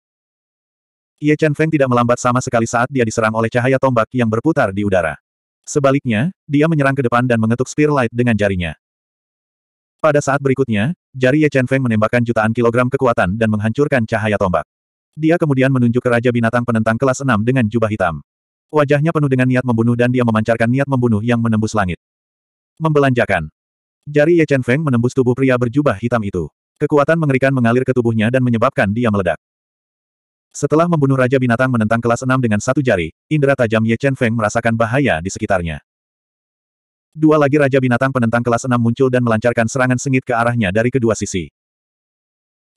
Ye Chen Feng tidak melambat sama sekali saat dia diserang oleh cahaya tombak yang berputar di udara. Sebaliknya, dia menyerang ke depan dan mengetuk Spear Light dengan jarinya. Pada saat berikutnya, jari Ye Chen Feng menembakkan jutaan kilogram kekuatan dan menghancurkan cahaya tombak. Dia kemudian menunjuk ke Raja Binatang penentang kelas 6 dengan jubah hitam. Wajahnya penuh dengan niat membunuh dan dia memancarkan niat membunuh yang menembus langit. Membelanjakan. Jari Ye Chen Feng menembus tubuh pria berjubah hitam itu. Kekuatan mengerikan mengalir ke tubuhnya dan menyebabkan dia meledak. Setelah membunuh Raja Binatang menentang kelas 6 dengan satu jari, indera tajam Ye Chen Feng merasakan bahaya di sekitarnya. Dua lagi Raja Binatang penentang kelas 6 muncul dan melancarkan serangan sengit ke arahnya dari kedua sisi.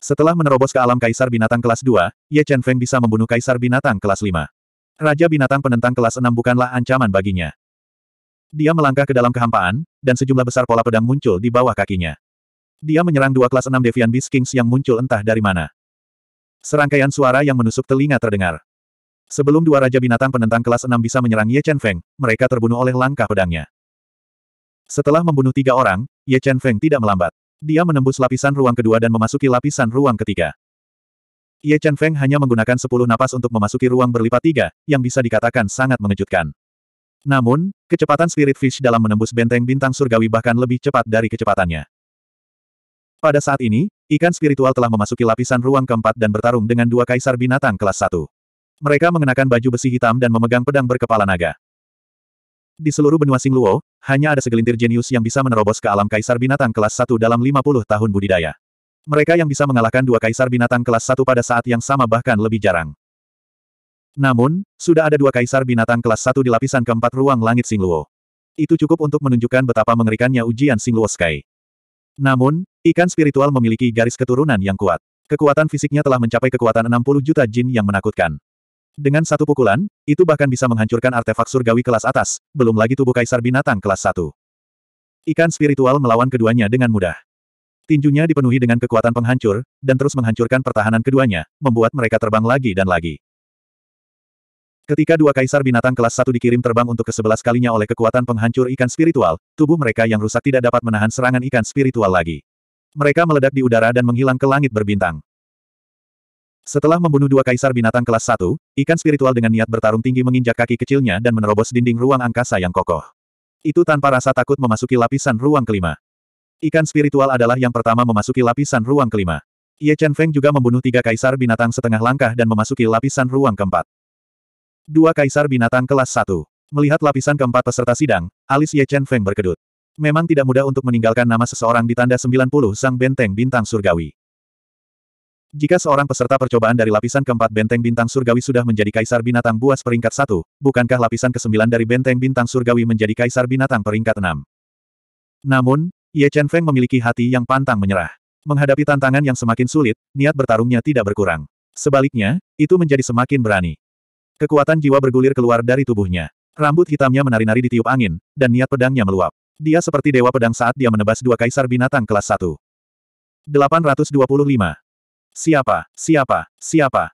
Setelah menerobos ke alam Kaisar Binatang kelas 2, Ye Chen Feng bisa membunuh Kaisar Binatang kelas 5. Raja binatang penentang kelas 6 bukanlah ancaman baginya. Dia melangkah ke dalam kehampaan, dan sejumlah besar pola pedang muncul di bawah kakinya. Dia menyerang dua kelas 6 Devian Beast Kings yang muncul entah dari mana. Serangkaian suara yang menusuk telinga terdengar. Sebelum dua raja binatang penentang kelas 6 bisa menyerang Ye Chen Feng, mereka terbunuh oleh langkah pedangnya. Setelah membunuh tiga orang, Ye Chen Feng tidak melambat. Dia menembus lapisan ruang kedua dan memasuki lapisan ruang ketiga. Ye Chen Feng hanya menggunakan sepuluh napas untuk memasuki ruang berlipat tiga, yang bisa dikatakan sangat mengejutkan. Namun, kecepatan Spirit Fish dalam menembus benteng bintang surgawi bahkan lebih cepat dari kecepatannya. Pada saat ini, ikan spiritual telah memasuki lapisan ruang keempat dan bertarung dengan dua kaisar binatang kelas satu. Mereka mengenakan baju besi hitam dan memegang pedang berkepala naga. Di seluruh benua Singluo, hanya ada segelintir jenius yang bisa menerobos ke alam kaisar binatang kelas Satu dalam 50 tahun budidaya. Mereka yang bisa mengalahkan dua kaisar binatang kelas satu pada saat yang sama bahkan lebih jarang. Namun, sudah ada dua kaisar binatang kelas satu di lapisan keempat ruang langit Singluo. Itu cukup untuk menunjukkan betapa mengerikannya ujian Singluo Sky. Namun, ikan spiritual memiliki garis keturunan yang kuat. Kekuatan fisiknya telah mencapai kekuatan 60 juta jin yang menakutkan. Dengan satu pukulan, itu bahkan bisa menghancurkan artefak surgawi kelas atas, belum lagi tubuh kaisar binatang kelas 1. Ikan spiritual melawan keduanya dengan mudah. Tinjunya dipenuhi dengan kekuatan penghancur, dan terus menghancurkan pertahanan keduanya, membuat mereka terbang lagi dan lagi. Ketika dua kaisar binatang kelas satu dikirim terbang untuk kesebelas kalinya oleh kekuatan penghancur ikan spiritual, tubuh mereka yang rusak tidak dapat menahan serangan ikan spiritual lagi. Mereka meledak di udara dan menghilang ke langit berbintang. Setelah membunuh dua kaisar binatang kelas satu, ikan spiritual dengan niat bertarung tinggi menginjak kaki kecilnya dan menerobos dinding ruang angkasa yang kokoh. Itu tanpa rasa takut memasuki lapisan ruang kelima. Ikan spiritual adalah yang pertama memasuki lapisan ruang kelima. Ye Chen Feng juga membunuh tiga kaisar binatang setengah langkah dan memasuki lapisan ruang keempat. Dua kaisar binatang kelas satu. Melihat lapisan keempat peserta sidang, alis Ye Chen Feng berkedut. Memang tidak mudah untuk meninggalkan nama seseorang di tanda 90 sang benteng bintang surgawi. Jika seorang peserta percobaan dari lapisan keempat benteng bintang surgawi sudah menjadi kaisar binatang buas peringkat satu, bukankah lapisan ke-9 dari benteng bintang surgawi menjadi kaisar binatang peringkat enam? Namun, Ye Chen Feng memiliki hati yang pantang menyerah. Menghadapi tantangan yang semakin sulit, niat bertarungnya tidak berkurang. Sebaliknya, itu menjadi semakin berani. Kekuatan jiwa bergulir keluar dari tubuhnya. Rambut hitamnya menari-nari di tiup angin, dan niat pedangnya meluap. Dia seperti dewa pedang saat dia menebas dua kaisar binatang kelas 1. 825. Siapa, siapa, siapa?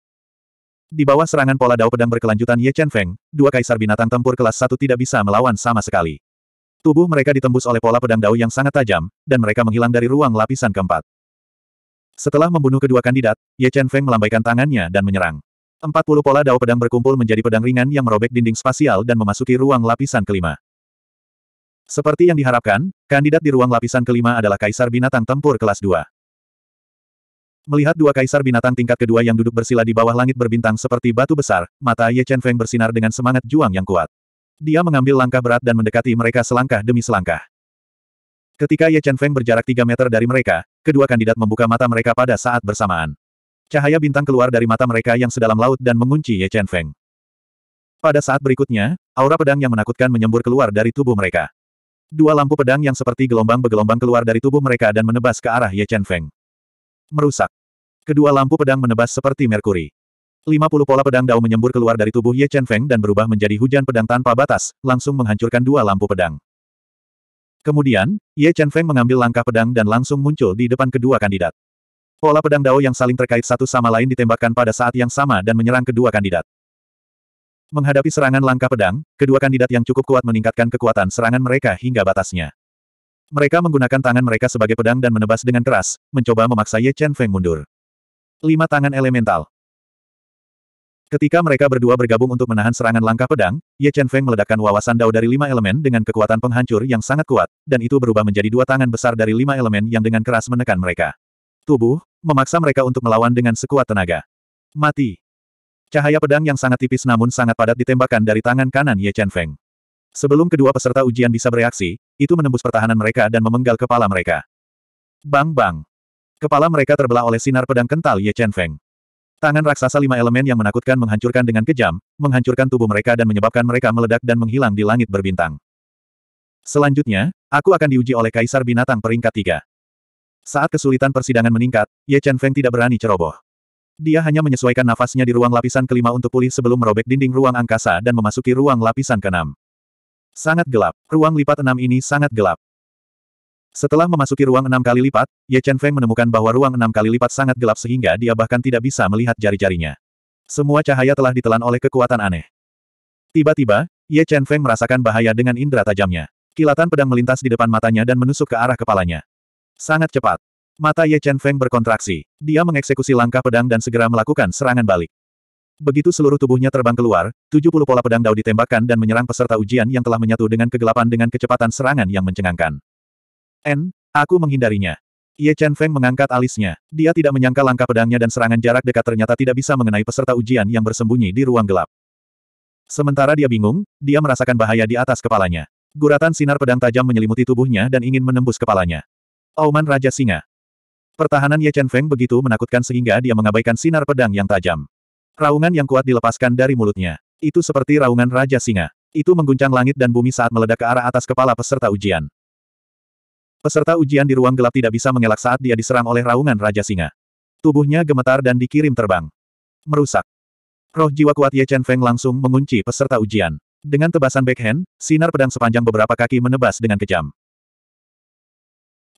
Di bawah serangan pola dao pedang berkelanjutan Ye Chen Feng, dua kaisar binatang tempur kelas 1 tidak bisa melawan sama sekali. Tubuh mereka ditembus oleh pola pedang dao yang sangat tajam, dan mereka menghilang dari ruang lapisan keempat. Setelah membunuh kedua kandidat, Ye Chen Feng melambaikan tangannya dan menyerang. Empat puluh pola dao pedang berkumpul menjadi pedang ringan yang merobek dinding spasial dan memasuki ruang lapisan kelima. Seperti yang diharapkan, kandidat di ruang lapisan kelima adalah Kaisar Binatang Tempur kelas Dua. Melihat dua kaisar binatang tingkat kedua yang duduk bersila di bawah langit berbintang seperti batu besar, mata Ye Chen Feng bersinar dengan semangat juang yang kuat. Dia mengambil langkah berat dan mendekati mereka selangkah demi selangkah. Ketika Ye Chen Feng berjarak 3 meter dari mereka, kedua kandidat membuka mata mereka pada saat bersamaan. Cahaya bintang keluar dari mata mereka yang sedalam laut dan mengunci Ye Chen Feng. Pada saat berikutnya, aura pedang yang menakutkan menyembur keluar dari tubuh mereka. Dua lampu pedang yang seperti gelombang bergelombang keluar dari tubuh mereka dan menebas ke arah Ye Chen Feng. Merusak. Kedua lampu pedang menebas seperti merkuri. 50 pola pedang Dao menyembur keluar dari tubuh Ye Chen Feng dan berubah menjadi hujan pedang tanpa batas, langsung menghancurkan dua lampu pedang. Kemudian, Ye Chen Feng mengambil langkah pedang dan langsung muncul di depan kedua kandidat. Pola pedang Dao yang saling terkait satu sama lain ditembakkan pada saat yang sama dan menyerang kedua kandidat. Menghadapi serangan langkah pedang, kedua kandidat yang cukup kuat meningkatkan kekuatan serangan mereka hingga batasnya. Mereka menggunakan tangan mereka sebagai pedang dan menebas dengan keras, mencoba memaksa Ye Chen Feng mundur. Lima tangan elemental, Ketika mereka berdua bergabung untuk menahan serangan langkah pedang, Ye Chen Feng meledakkan wawasan Dao dari lima elemen dengan kekuatan penghancur yang sangat kuat, dan itu berubah menjadi dua tangan besar dari lima elemen yang dengan keras menekan mereka. Tubuh, memaksa mereka untuk melawan dengan sekuat tenaga. Mati. Cahaya pedang yang sangat tipis namun sangat padat ditembakkan dari tangan kanan Ye Chen Feng. Sebelum kedua peserta ujian bisa bereaksi, itu menembus pertahanan mereka dan memenggal kepala mereka. Bang-bang. Kepala mereka terbelah oleh sinar pedang kental Ye Chen Feng. Tangan raksasa lima elemen yang menakutkan menghancurkan dengan kejam, menghancurkan tubuh mereka dan menyebabkan mereka meledak dan menghilang di langit berbintang. Selanjutnya, aku akan diuji oleh Kaisar Binatang peringkat tiga. Saat kesulitan persidangan meningkat, Ye Chen Feng tidak berani ceroboh. Dia hanya menyesuaikan nafasnya di ruang lapisan kelima untuk pulih sebelum merobek dinding ruang angkasa dan memasuki ruang lapisan keenam. Sangat gelap, ruang lipat enam ini sangat gelap. Setelah memasuki ruang enam kali lipat, Ye Chen Feng menemukan bahwa ruang enam kali lipat sangat gelap sehingga dia bahkan tidak bisa melihat jari-jarinya. Semua cahaya telah ditelan oleh kekuatan aneh. Tiba-tiba, Ye Chen Feng merasakan bahaya dengan indera tajamnya. Kilatan pedang melintas di depan matanya dan menusuk ke arah kepalanya. Sangat cepat. Mata Ye Chen Feng berkontraksi. Dia mengeksekusi langkah pedang dan segera melakukan serangan balik. Begitu seluruh tubuhnya terbang keluar, 70 pola pedang dao ditembakkan dan menyerang peserta ujian yang telah menyatu dengan kegelapan dengan kecepatan serangan yang mencengangkan. N, aku menghindarinya. Ye Chen Feng mengangkat alisnya. Dia tidak menyangka langkah pedangnya dan serangan jarak dekat ternyata tidak bisa mengenai peserta ujian yang bersembunyi di ruang gelap. Sementara dia bingung, dia merasakan bahaya di atas kepalanya. Guratan sinar pedang tajam menyelimuti tubuhnya dan ingin menembus kepalanya. Auman Raja Singa. Pertahanan Ye Chen Feng begitu menakutkan sehingga dia mengabaikan sinar pedang yang tajam. Raungan yang kuat dilepaskan dari mulutnya. Itu seperti raungan Raja Singa. Itu mengguncang langit dan bumi saat meledak ke arah atas kepala peserta ujian. Peserta ujian di ruang gelap tidak bisa mengelak saat dia diserang oleh raungan Raja Singa. Tubuhnya gemetar dan dikirim terbang. Merusak. Roh jiwa kuat Ye Chen Feng langsung mengunci peserta ujian. Dengan tebasan backhand, sinar pedang sepanjang beberapa kaki menebas dengan kejam.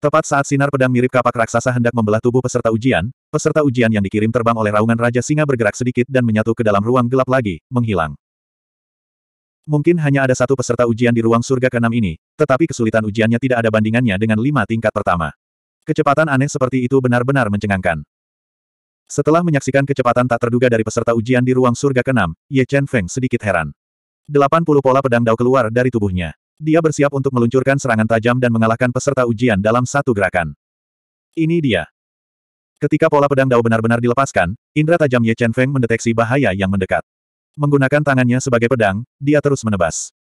Tepat saat sinar pedang mirip kapak raksasa hendak membelah tubuh peserta ujian, peserta ujian yang dikirim terbang oleh raungan Raja Singa bergerak sedikit dan menyatu ke dalam ruang gelap lagi, menghilang. Mungkin hanya ada satu peserta ujian di ruang surga keenam ini, tetapi kesulitan ujiannya tidak ada bandingannya dengan lima tingkat pertama. Kecepatan aneh seperti itu benar-benar mencengangkan. Setelah menyaksikan kecepatan tak terduga dari peserta ujian di ruang surga keenam, Ye Chen Feng sedikit heran. Delapan puluh pola pedang dao keluar dari tubuhnya. Dia bersiap untuk meluncurkan serangan tajam dan mengalahkan peserta ujian dalam satu gerakan. Ini dia. Ketika pola pedang dao benar-benar dilepaskan, indra tajam Ye Chen Feng mendeteksi bahaya yang mendekat. Menggunakan tangannya sebagai pedang, dia terus menebas.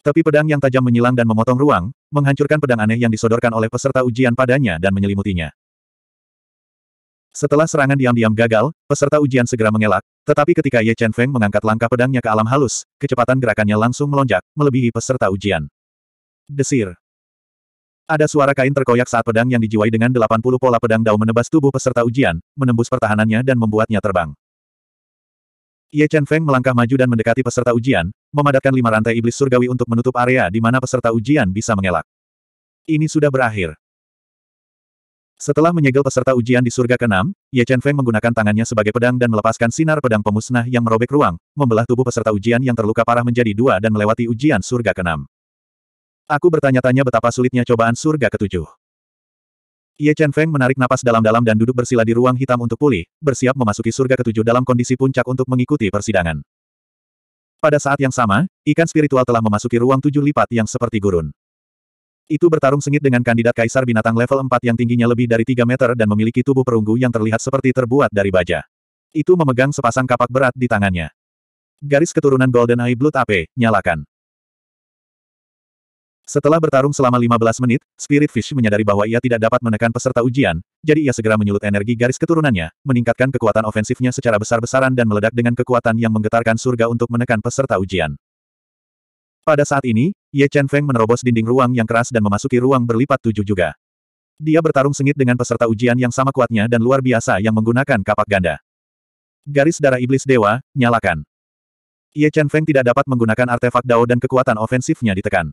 Tapi pedang yang tajam menyilang dan memotong ruang, menghancurkan pedang aneh yang disodorkan oleh peserta ujian padanya dan menyelimutinya. Setelah serangan diam-diam gagal, peserta ujian segera mengelak, tetapi ketika Ye Chen Feng mengangkat langkah pedangnya ke alam halus, kecepatan gerakannya langsung melonjak, melebihi peserta ujian. Desir. Ada suara kain terkoyak saat pedang yang dijiwai dengan 80 pola pedang dao menebas tubuh peserta ujian, menembus pertahanannya dan membuatnya terbang. Ye Chen Feng melangkah maju dan mendekati peserta ujian, memadatkan lima rantai iblis surgawi untuk menutup area di mana peserta ujian bisa mengelak. Ini sudah berakhir. Setelah menyegel peserta ujian di surga ke-6, Ye Chen Feng menggunakan tangannya sebagai pedang dan melepaskan sinar pedang pemusnah yang merobek ruang, membelah tubuh peserta ujian yang terluka parah menjadi dua dan melewati ujian surga ke Aku bertanya-tanya betapa sulitnya cobaan surga Ketujuh. Ye Chen Feng menarik napas dalam-dalam dan duduk bersila di ruang hitam untuk pulih, bersiap memasuki surga ketujuh dalam kondisi puncak untuk mengikuti persidangan. Pada saat yang sama, ikan spiritual telah memasuki ruang tujuh lipat yang seperti gurun. Itu bertarung sengit dengan kandidat kaisar binatang level 4 yang tingginya lebih dari 3 meter dan memiliki tubuh perunggu yang terlihat seperti terbuat dari baja. Itu memegang sepasang kapak berat di tangannya. Garis keturunan Golden Eye Blood AP, nyalakan. Setelah bertarung selama 15 menit, Spirit Fish menyadari bahwa ia tidak dapat menekan peserta ujian, jadi ia segera menyulut energi garis keturunannya, meningkatkan kekuatan ofensifnya secara besar-besaran dan meledak dengan kekuatan yang menggetarkan surga untuk menekan peserta ujian. Pada saat ini, Ye Chen Feng menerobos dinding ruang yang keras dan memasuki ruang berlipat tujuh juga. Dia bertarung sengit dengan peserta ujian yang sama kuatnya dan luar biasa yang menggunakan kapak ganda. Garis darah iblis dewa, nyalakan. Ye Chen Feng tidak dapat menggunakan artefak Dao dan kekuatan ofensifnya ditekan.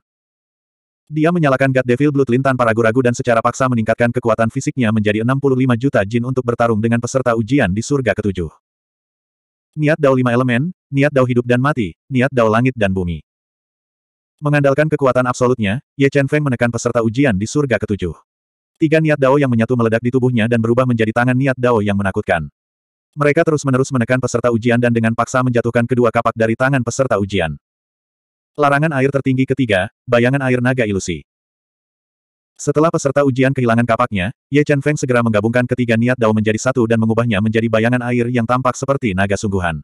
Dia menyalakan God Devil Blood Lin tanpa ragu-ragu dan secara paksa meningkatkan kekuatan fisiknya menjadi 65 juta jin untuk bertarung dengan peserta ujian di surga ketujuh. Niat Dao lima elemen, niat Dao hidup dan mati, niat Dao langit dan bumi. Mengandalkan kekuatan absolutnya, Ye Chen Feng menekan peserta ujian di surga ketujuh. Tiga niat Dao yang menyatu meledak di tubuhnya dan berubah menjadi tangan niat Dao yang menakutkan. Mereka terus-menerus menekan peserta ujian dan dengan paksa menjatuhkan kedua kapak dari tangan peserta ujian. Larangan air tertinggi ketiga, bayangan air naga ilusi. Setelah peserta ujian kehilangan kapaknya, Ye Chen Feng segera menggabungkan ketiga niat Dao menjadi satu dan mengubahnya menjadi bayangan air yang tampak seperti naga sungguhan.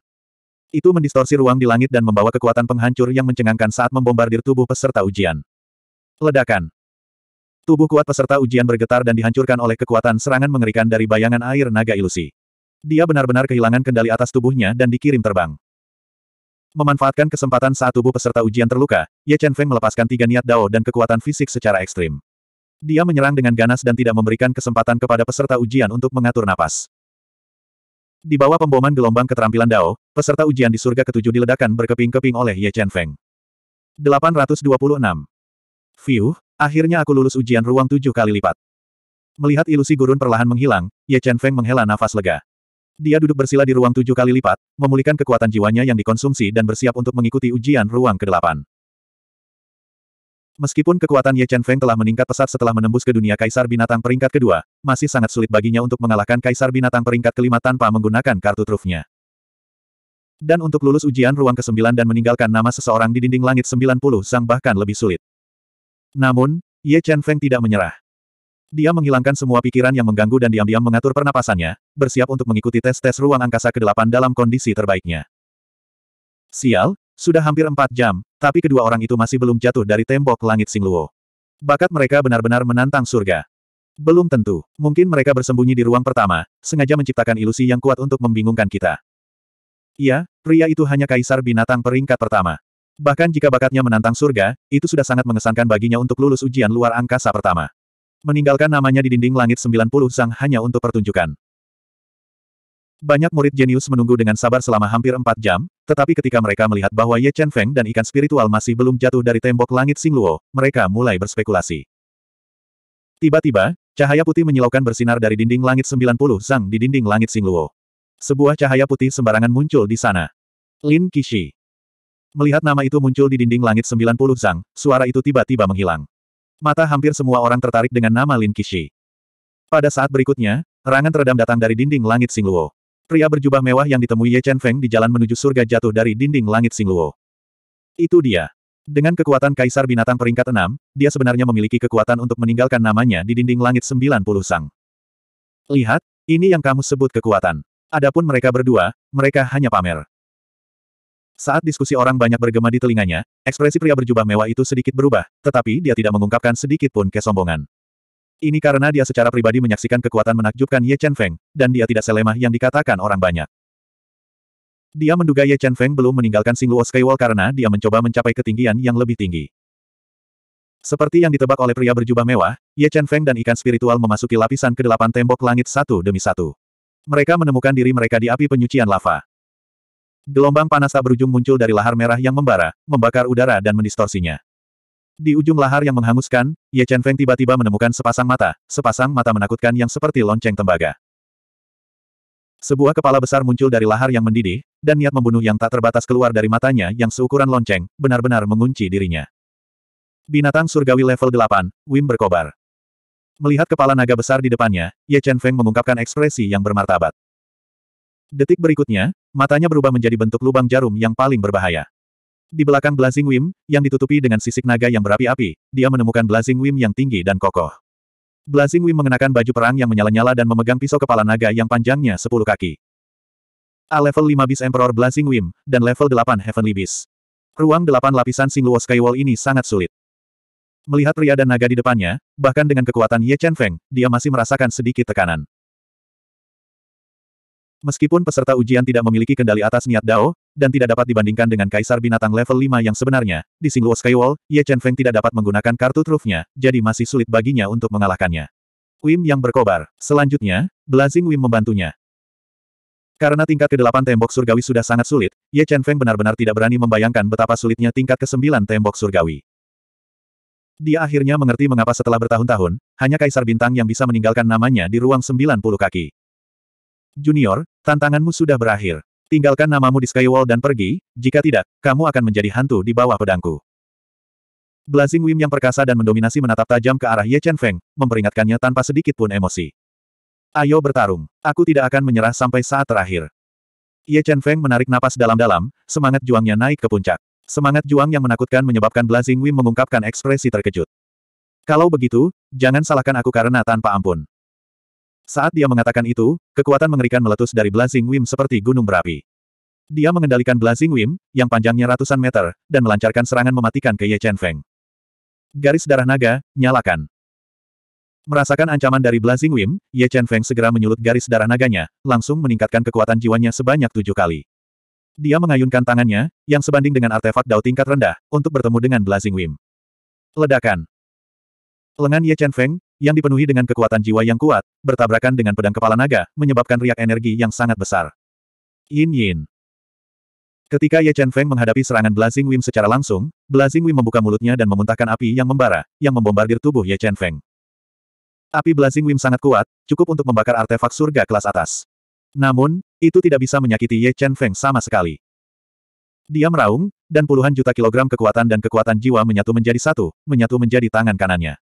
Itu mendistorsi ruang di langit dan membawa kekuatan penghancur yang mencengangkan saat membombardir tubuh peserta ujian. Ledakan. Tubuh kuat peserta ujian bergetar dan dihancurkan oleh kekuatan serangan mengerikan dari bayangan air naga ilusi. Dia benar-benar kehilangan kendali atas tubuhnya dan dikirim terbang. Memanfaatkan kesempatan saat tubuh peserta ujian terluka, Ye Chen Feng melepaskan tiga niat dao dan kekuatan fisik secara ekstrim. Dia menyerang dengan ganas dan tidak memberikan kesempatan kepada peserta ujian untuk mengatur napas. Di bawah pemboman gelombang keterampilan dao, peserta ujian di surga ketujuh diledakkan berkeping-keping oleh Ye Chen Feng. 826. Fiuh, akhirnya aku lulus ujian ruang tujuh kali lipat. Melihat ilusi gurun perlahan menghilang, Ye Chen Feng menghela nafas lega. Dia duduk bersila di ruang tujuh kali lipat, memulihkan kekuatan jiwanya yang dikonsumsi dan bersiap untuk mengikuti ujian ruang ke-8. Meskipun kekuatan Ye Chen Feng telah meningkat pesat setelah menembus ke dunia Kaisar Binatang peringkat kedua, masih sangat sulit baginya untuk mengalahkan Kaisar Binatang peringkat kelima tanpa menggunakan kartu trufnya. Dan untuk lulus ujian ruang ke-9 dan meninggalkan nama seseorang di dinding langit 90 sang bahkan lebih sulit. Namun, Ye Chen Feng tidak menyerah. Dia menghilangkan semua pikiran yang mengganggu dan diam-diam mengatur pernapasannya, bersiap untuk mengikuti tes-tes ruang angkasa ke-8 dalam kondisi terbaiknya. Sial, sudah hampir empat jam, tapi kedua orang itu masih belum jatuh dari tembok langit Singluo. Bakat mereka benar-benar menantang surga. Belum tentu, mungkin mereka bersembunyi di ruang pertama, sengaja menciptakan ilusi yang kuat untuk membingungkan kita. Iya, pria itu hanya kaisar binatang peringkat pertama. Bahkan jika bakatnya menantang surga, itu sudah sangat mengesankan baginya untuk lulus ujian luar angkasa pertama meninggalkan namanya di dinding langit 90 sang hanya untuk pertunjukan. Banyak murid jenius menunggu dengan sabar selama hampir empat jam, tetapi ketika mereka melihat bahwa Ye Chen Feng dan ikan spiritual masih belum jatuh dari tembok langit Singluo, mereka mulai berspekulasi. Tiba-tiba, cahaya putih menyilaukan bersinar dari dinding langit 90 sang di dinding langit Singluo. Sebuah cahaya putih sembarangan muncul di sana. Lin Kishi. Melihat nama itu muncul di dinding langit 90 sang, suara itu tiba-tiba menghilang. Mata hampir semua orang tertarik dengan nama Lin Kishi. Pada saat berikutnya, rangan teredam datang dari dinding langit Singluo. Pria berjubah mewah yang ditemui Ye Chen Feng di jalan menuju surga jatuh dari dinding langit Singluo. Itu dia. Dengan kekuatan Kaisar Binatang peringkat 6, dia sebenarnya memiliki kekuatan untuk meninggalkan namanya di dinding langit 90 sang. Lihat, ini yang kamu sebut kekuatan. Adapun mereka berdua, mereka hanya pamer. Saat diskusi orang banyak bergema di telinganya, ekspresi pria berjubah mewah itu sedikit berubah, tetapi dia tidak mengungkapkan sedikit pun kesombongan. Ini karena dia secara pribadi menyaksikan kekuatan menakjubkan Ye Chen Feng, dan dia tidak selemah yang dikatakan orang banyak. Dia menduga Ye Chen Feng belum meninggalkan Luo Skywall karena dia mencoba mencapai ketinggian yang lebih tinggi. Seperti yang ditebak oleh pria berjubah mewah, Ye Chen Feng dan ikan spiritual memasuki lapisan kedelapan tembok langit satu demi satu. Mereka menemukan diri mereka di api penyucian lava. Gelombang panas tak berujung muncul dari lahar merah yang membara, membakar udara dan mendistorsinya. Di ujung lahar yang menghanguskan, Ye Chen Feng tiba-tiba menemukan sepasang mata, sepasang mata menakutkan yang seperti lonceng tembaga. Sebuah kepala besar muncul dari lahar yang mendidih, dan niat membunuh yang tak terbatas keluar dari matanya yang seukuran lonceng, benar-benar mengunci dirinya. Binatang surgawi level 8, Wim berkobar. Melihat kepala naga besar di depannya, Ye Chen Feng mengungkapkan ekspresi yang bermartabat. Detik berikutnya, matanya berubah menjadi bentuk lubang jarum yang paling berbahaya. Di belakang Blazing Wim, yang ditutupi dengan sisik naga yang berapi-api, dia menemukan Blazing Wim yang tinggi dan kokoh. Blazing Wim mengenakan baju perang yang menyala-nyala dan memegang pisau kepala naga yang panjangnya 10 kaki. A level 5 bis Emperor Blazing Wim, dan level 8 Heavenly Beast. Ruang delapan lapisan Singluo Skywall ini sangat sulit. Melihat pria dan naga di depannya, bahkan dengan kekuatan Ye Chen Feng, dia masih merasakan sedikit tekanan. Meskipun peserta ujian tidak memiliki kendali atas niat Dao, dan tidak dapat dibandingkan dengan Kaisar Binatang level 5 yang sebenarnya, di Singluo Skywall, Ye Chen Feng tidak dapat menggunakan kartu trufnya, jadi masih sulit baginya untuk mengalahkannya. Wim yang berkobar. Selanjutnya, Blazing Wim membantunya. Karena tingkat ke-8 tembok surgawi sudah sangat sulit, Ye Chen Feng benar-benar tidak berani membayangkan betapa sulitnya tingkat ke-9 tembok surgawi. Dia akhirnya mengerti mengapa setelah bertahun-tahun, hanya Kaisar Bintang yang bisa meninggalkan namanya di ruang 90 kaki. Junior, tantanganmu sudah berakhir. Tinggalkan namamu di Skywall dan pergi, jika tidak, kamu akan menjadi hantu di bawah pedangku. Blazing Wim yang perkasa dan mendominasi menatap tajam ke arah Ye Chen Feng, memperingatkannya tanpa sedikit pun emosi. Ayo bertarung, aku tidak akan menyerah sampai saat terakhir. Ye Chen Feng menarik napas dalam-dalam, semangat juangnya naik ke puncak. Semangat juang yang menakutkan menyebabkan Blazing Wim mengungkapkan ekspresi terkejut. Kalau begitu, jangan salahkan aku karena tanpa ampun. Saat dia mengatakan itu, kekuatan mengerikan meletus dari Blazing Wim seperti gunung berapi. Dia mengendalikan Blazing Wim, yang panjangnya ratusan meter, dan melancarkan serangan mematikan ke Ye Chen Feng. Garis darah naga, nyalakan. Merasakan ancaman dari Blazing Wim, Ye Chen Feng segera menyulut garis darah naganya, langsung meningkatkan kekuatan jiwanya sebanyak tujuh kali. Dia mengayunkan tangannya, yang sebanding dengan artefak dao tingkat rendah, untuk bertemu dengan Blazing Wim. Ledakan. Lengan Ye Chen Feng, yang dipenuhi dengan kekuatan jiwa yang kuat, bertabrakan dengan pedang kepala naga, menyebabkan riak energi yang sangat besar. Yin Yin. Ketika Ye Chen Feng menghadapi serangan Blazing Wim secara langsung, Blazing Wim membuka mulutnya dan memuntahkan api yang membara, yang membombardir tubuh Ye Chen Feng. Api Blazing Wim sangat kuat, cukup untuk membakar artefak surga kelas atas. Namun, itu tidak bisa menyakiti Ye Chen Feng sama sekali. Dia meraung, dan puluhan juta kilogram kekuatan dan kekuatan jiwa menyatu menjadi satu, menyatu menjadi tangan kanannya.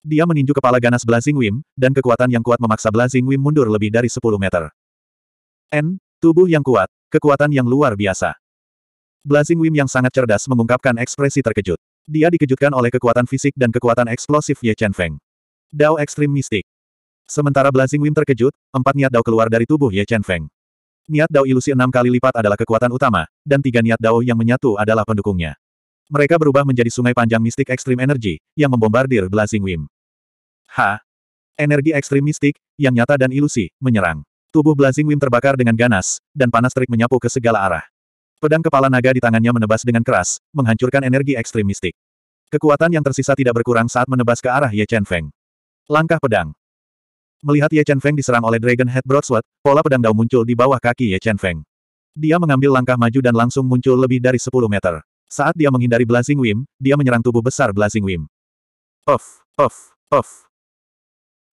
Dia meninju kepala ganas Blazing Wim, dan kekuatan yang kuat memaksa Blazing Wim mundur lebih dari 10 meter. N, tubuh yang kuat, kekuatan yang luar biasa. Blazing Wim yang sangat cerdas mengungkapkan ekspresi terkejut. Dia dikejutkan oleh kekuatan fisik dan kekuatan eksplosif Ye Chen Feng. Dao Ekstrim Mistik. Sementara Blazing Wim terkejut, empat niat Dao keluar dari tubuh Ye Chen Feng. Niat Dao ilusi enam kali lipat adalah kekuatan utama, dan tiga niat Dao yang menyatu adalah pendukungnya mereka berubah menjadi sungai panjang mistik ekstrim energi, yang membombardir Blazing Wim. Ha! Energi ekstrim mistik, yang nyata dan ilusi, menyerang. Tubuh Blazing Wim terbakar dengan ganas, dan panas terik menyapu ke segala arah. Pedang kepala naga di tangannya menebas dengan keras, menghancurkan energi ekstrim mistik. Kekuatan yang tersisa tidak berkurang saat menebas ke arah Ye Chen Feng. Langkah pedang. Melihat Ye Chen Feng diserang oleh Dragon Head Broadsword, pola pedang dao muncul di bawah kaki Ye Chen Feng. Dia mengambil langkah maju dan langsung muncul lebih dari 10 meter. Saat dia menghindari Blazing Wim, dia menyerang tubuh besar Blazing Wim. Off, off, off.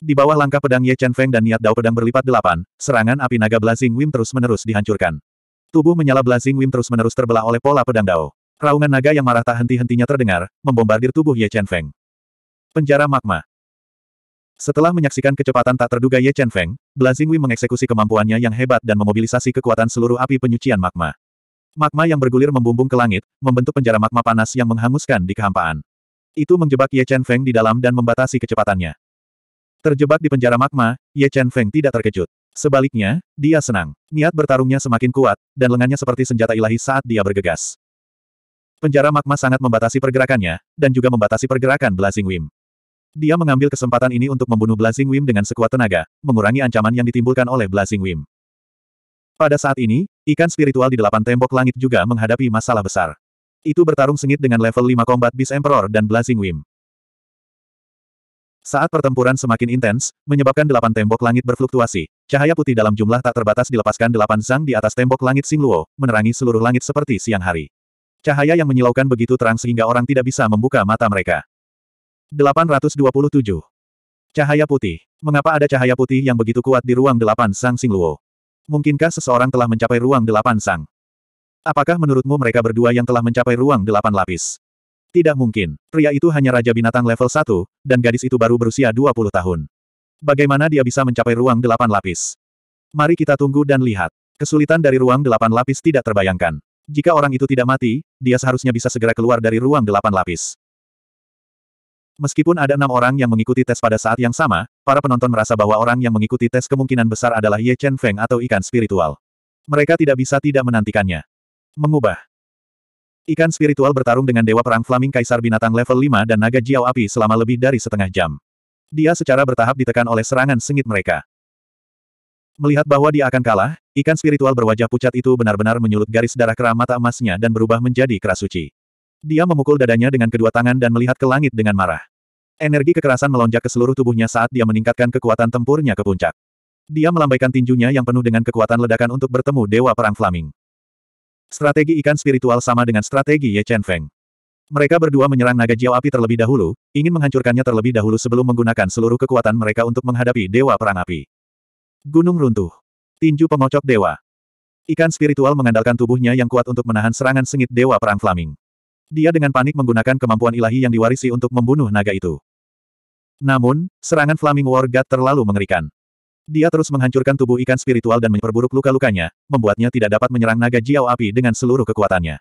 Di bawah langkah pedang Ye Chen Feng dan niat Dao pedang berlipat delapan, serangan api naga Blazing Wim terus-menerus dihancurkan. Tubuh menyala Blazing Wim terus-menerus terbelah oleh pola pedang Dao. Raungan naga yang marah tak henti-hentinya terdengar, membombardir tubuh Ye Chen Feng. Penjara magma. Setelah menyaksikan kecepatan tak terduga Ye Chen Feng, Blazing Wim mengeksekusi kemampuannya yang hebat dan memobilisasi kekuatan seluruh api penyucian magma. Magma yang bergulir membumbung ke langit, membentuk penjara magma panas yang menghanguskan di kehampaan. Itu menjebak Ye Chen Feng di dalam dan membatasi kecepatannya. Terjebak di penjara magma, Ye Chen Feng tidak terkejut. Sebaliknya, dia senang. Niat bertarungnya semakin kuat, dan lengannya seperti senjata ilahi saat dia bergegas. Penjara magma sangat membatasi pergerakannya, dan juga membatasi pergerakan Blazing Wim. Dia mengambil kesempatan ini untuk membunuh Blazing Wim dengan sekuat tenaga, mengurangi ancaman yang ditimbulkan oleh Blazing Wim. Pada saat ini, Ikan spiritual di delapan tembok langit juga menghadapi masalah besar. Itu bertarung sengit dengan level 5 Combat Beast Emperor dan Blazing Wim. Saat pertempuran semakin intens, menyebabkan delapan tembok langit berfluktuasi. Cahaya putih dalam jumlah tak terbatas dilepaskan delapan zang di atas tembok langit Singluo, menerangi seluruh langit seperti siang hari. Cahaya yang menyilaukan begitu terang sehingga orang tidak bisa membuka mata mereka. 827. Cahaya putih. Mengapa ada cahaya putih yang begitu kuat di ruang delapan Sang Singluo? Mungkinkah seseorang telah mencapai ruang delapan sang? Apakah menurutmu mereka berdua yang telah mencapai ruang delapan lapis? Tidak mungkin. Pria itu hanya Raja Binatang level 1, dan gadis itu baru berusia 20 tahun. Bagaimana dia bisa mencapai ruang delapan lapis? Mari kita tunggu dan lihat. Kesulitan dari ruang delapan lapis tidak terbayangkan. Jika orang itu tidak mati, dia seharusnya bisa segera keluar dari ruang delapan lapis. Meskipun ada enam orang yang mengikuti tes pada saat yang sama, para penonton merasa bahwa orang yang mengikuti tes kemungkinan besar adalah Ye Chen Feng atau ikan spiritual. Mereka tidak bisa tidak menantikannya. Mengubah. Ikan spiritual bertarung dengan Dewa Perang Flaming Kaisar Binatang level 5 dan Naga Jiao Api selama lebih dari setengah jam. Dia secara bertahap ditekan oleh serangan sengit mereka. Melihat bahwa dia akan kalah, ikan spiritual berwajah pucat itu benar-benar menyulut garis darah kera mata emasnya dan berubah menjadi kerasuci. Dia memukul dadanya dengan kedua tangan dan melihat ke langit dengan marah. Energi kekerasan melonjak ke seluruh tubuhnya saat dia meningkatkan kekuatan tempurnya ke puncak. Dia melambaikan tinjunya yang penuh dengan kekuatan ledakan untuk bertemu Dewa Perang Flaming. Strategi ikan spiritual sama dengan strategi Ye Chen Feng. Mereka berdua menyerang naga Jiao api terlebih dahulu, ingin menghancurkannya terlebih dahulu sebelum menggunakan seluruh kekuatan mereka untuk menghadapi Dewa Perang Api. Gunung runtuh. Tinju pengocok dewa. Ikan spiritual mengandalkan tubuhnya yang kuat untuk menahan serangan sengit Dewa Perang Flaming. Dia dengan panik menggunakan kemampuan ilahi yang diwarisi untuk membunuh naga itu. Namun, serangan Flaming War God terlalu mengerikan. Dia terus menghancurkan tubuh ikan spiritual dan memperburuk luka-lukanya, membuatnya tidak dapat menyerang naga Jiao api dengan seluruh kekuatannya.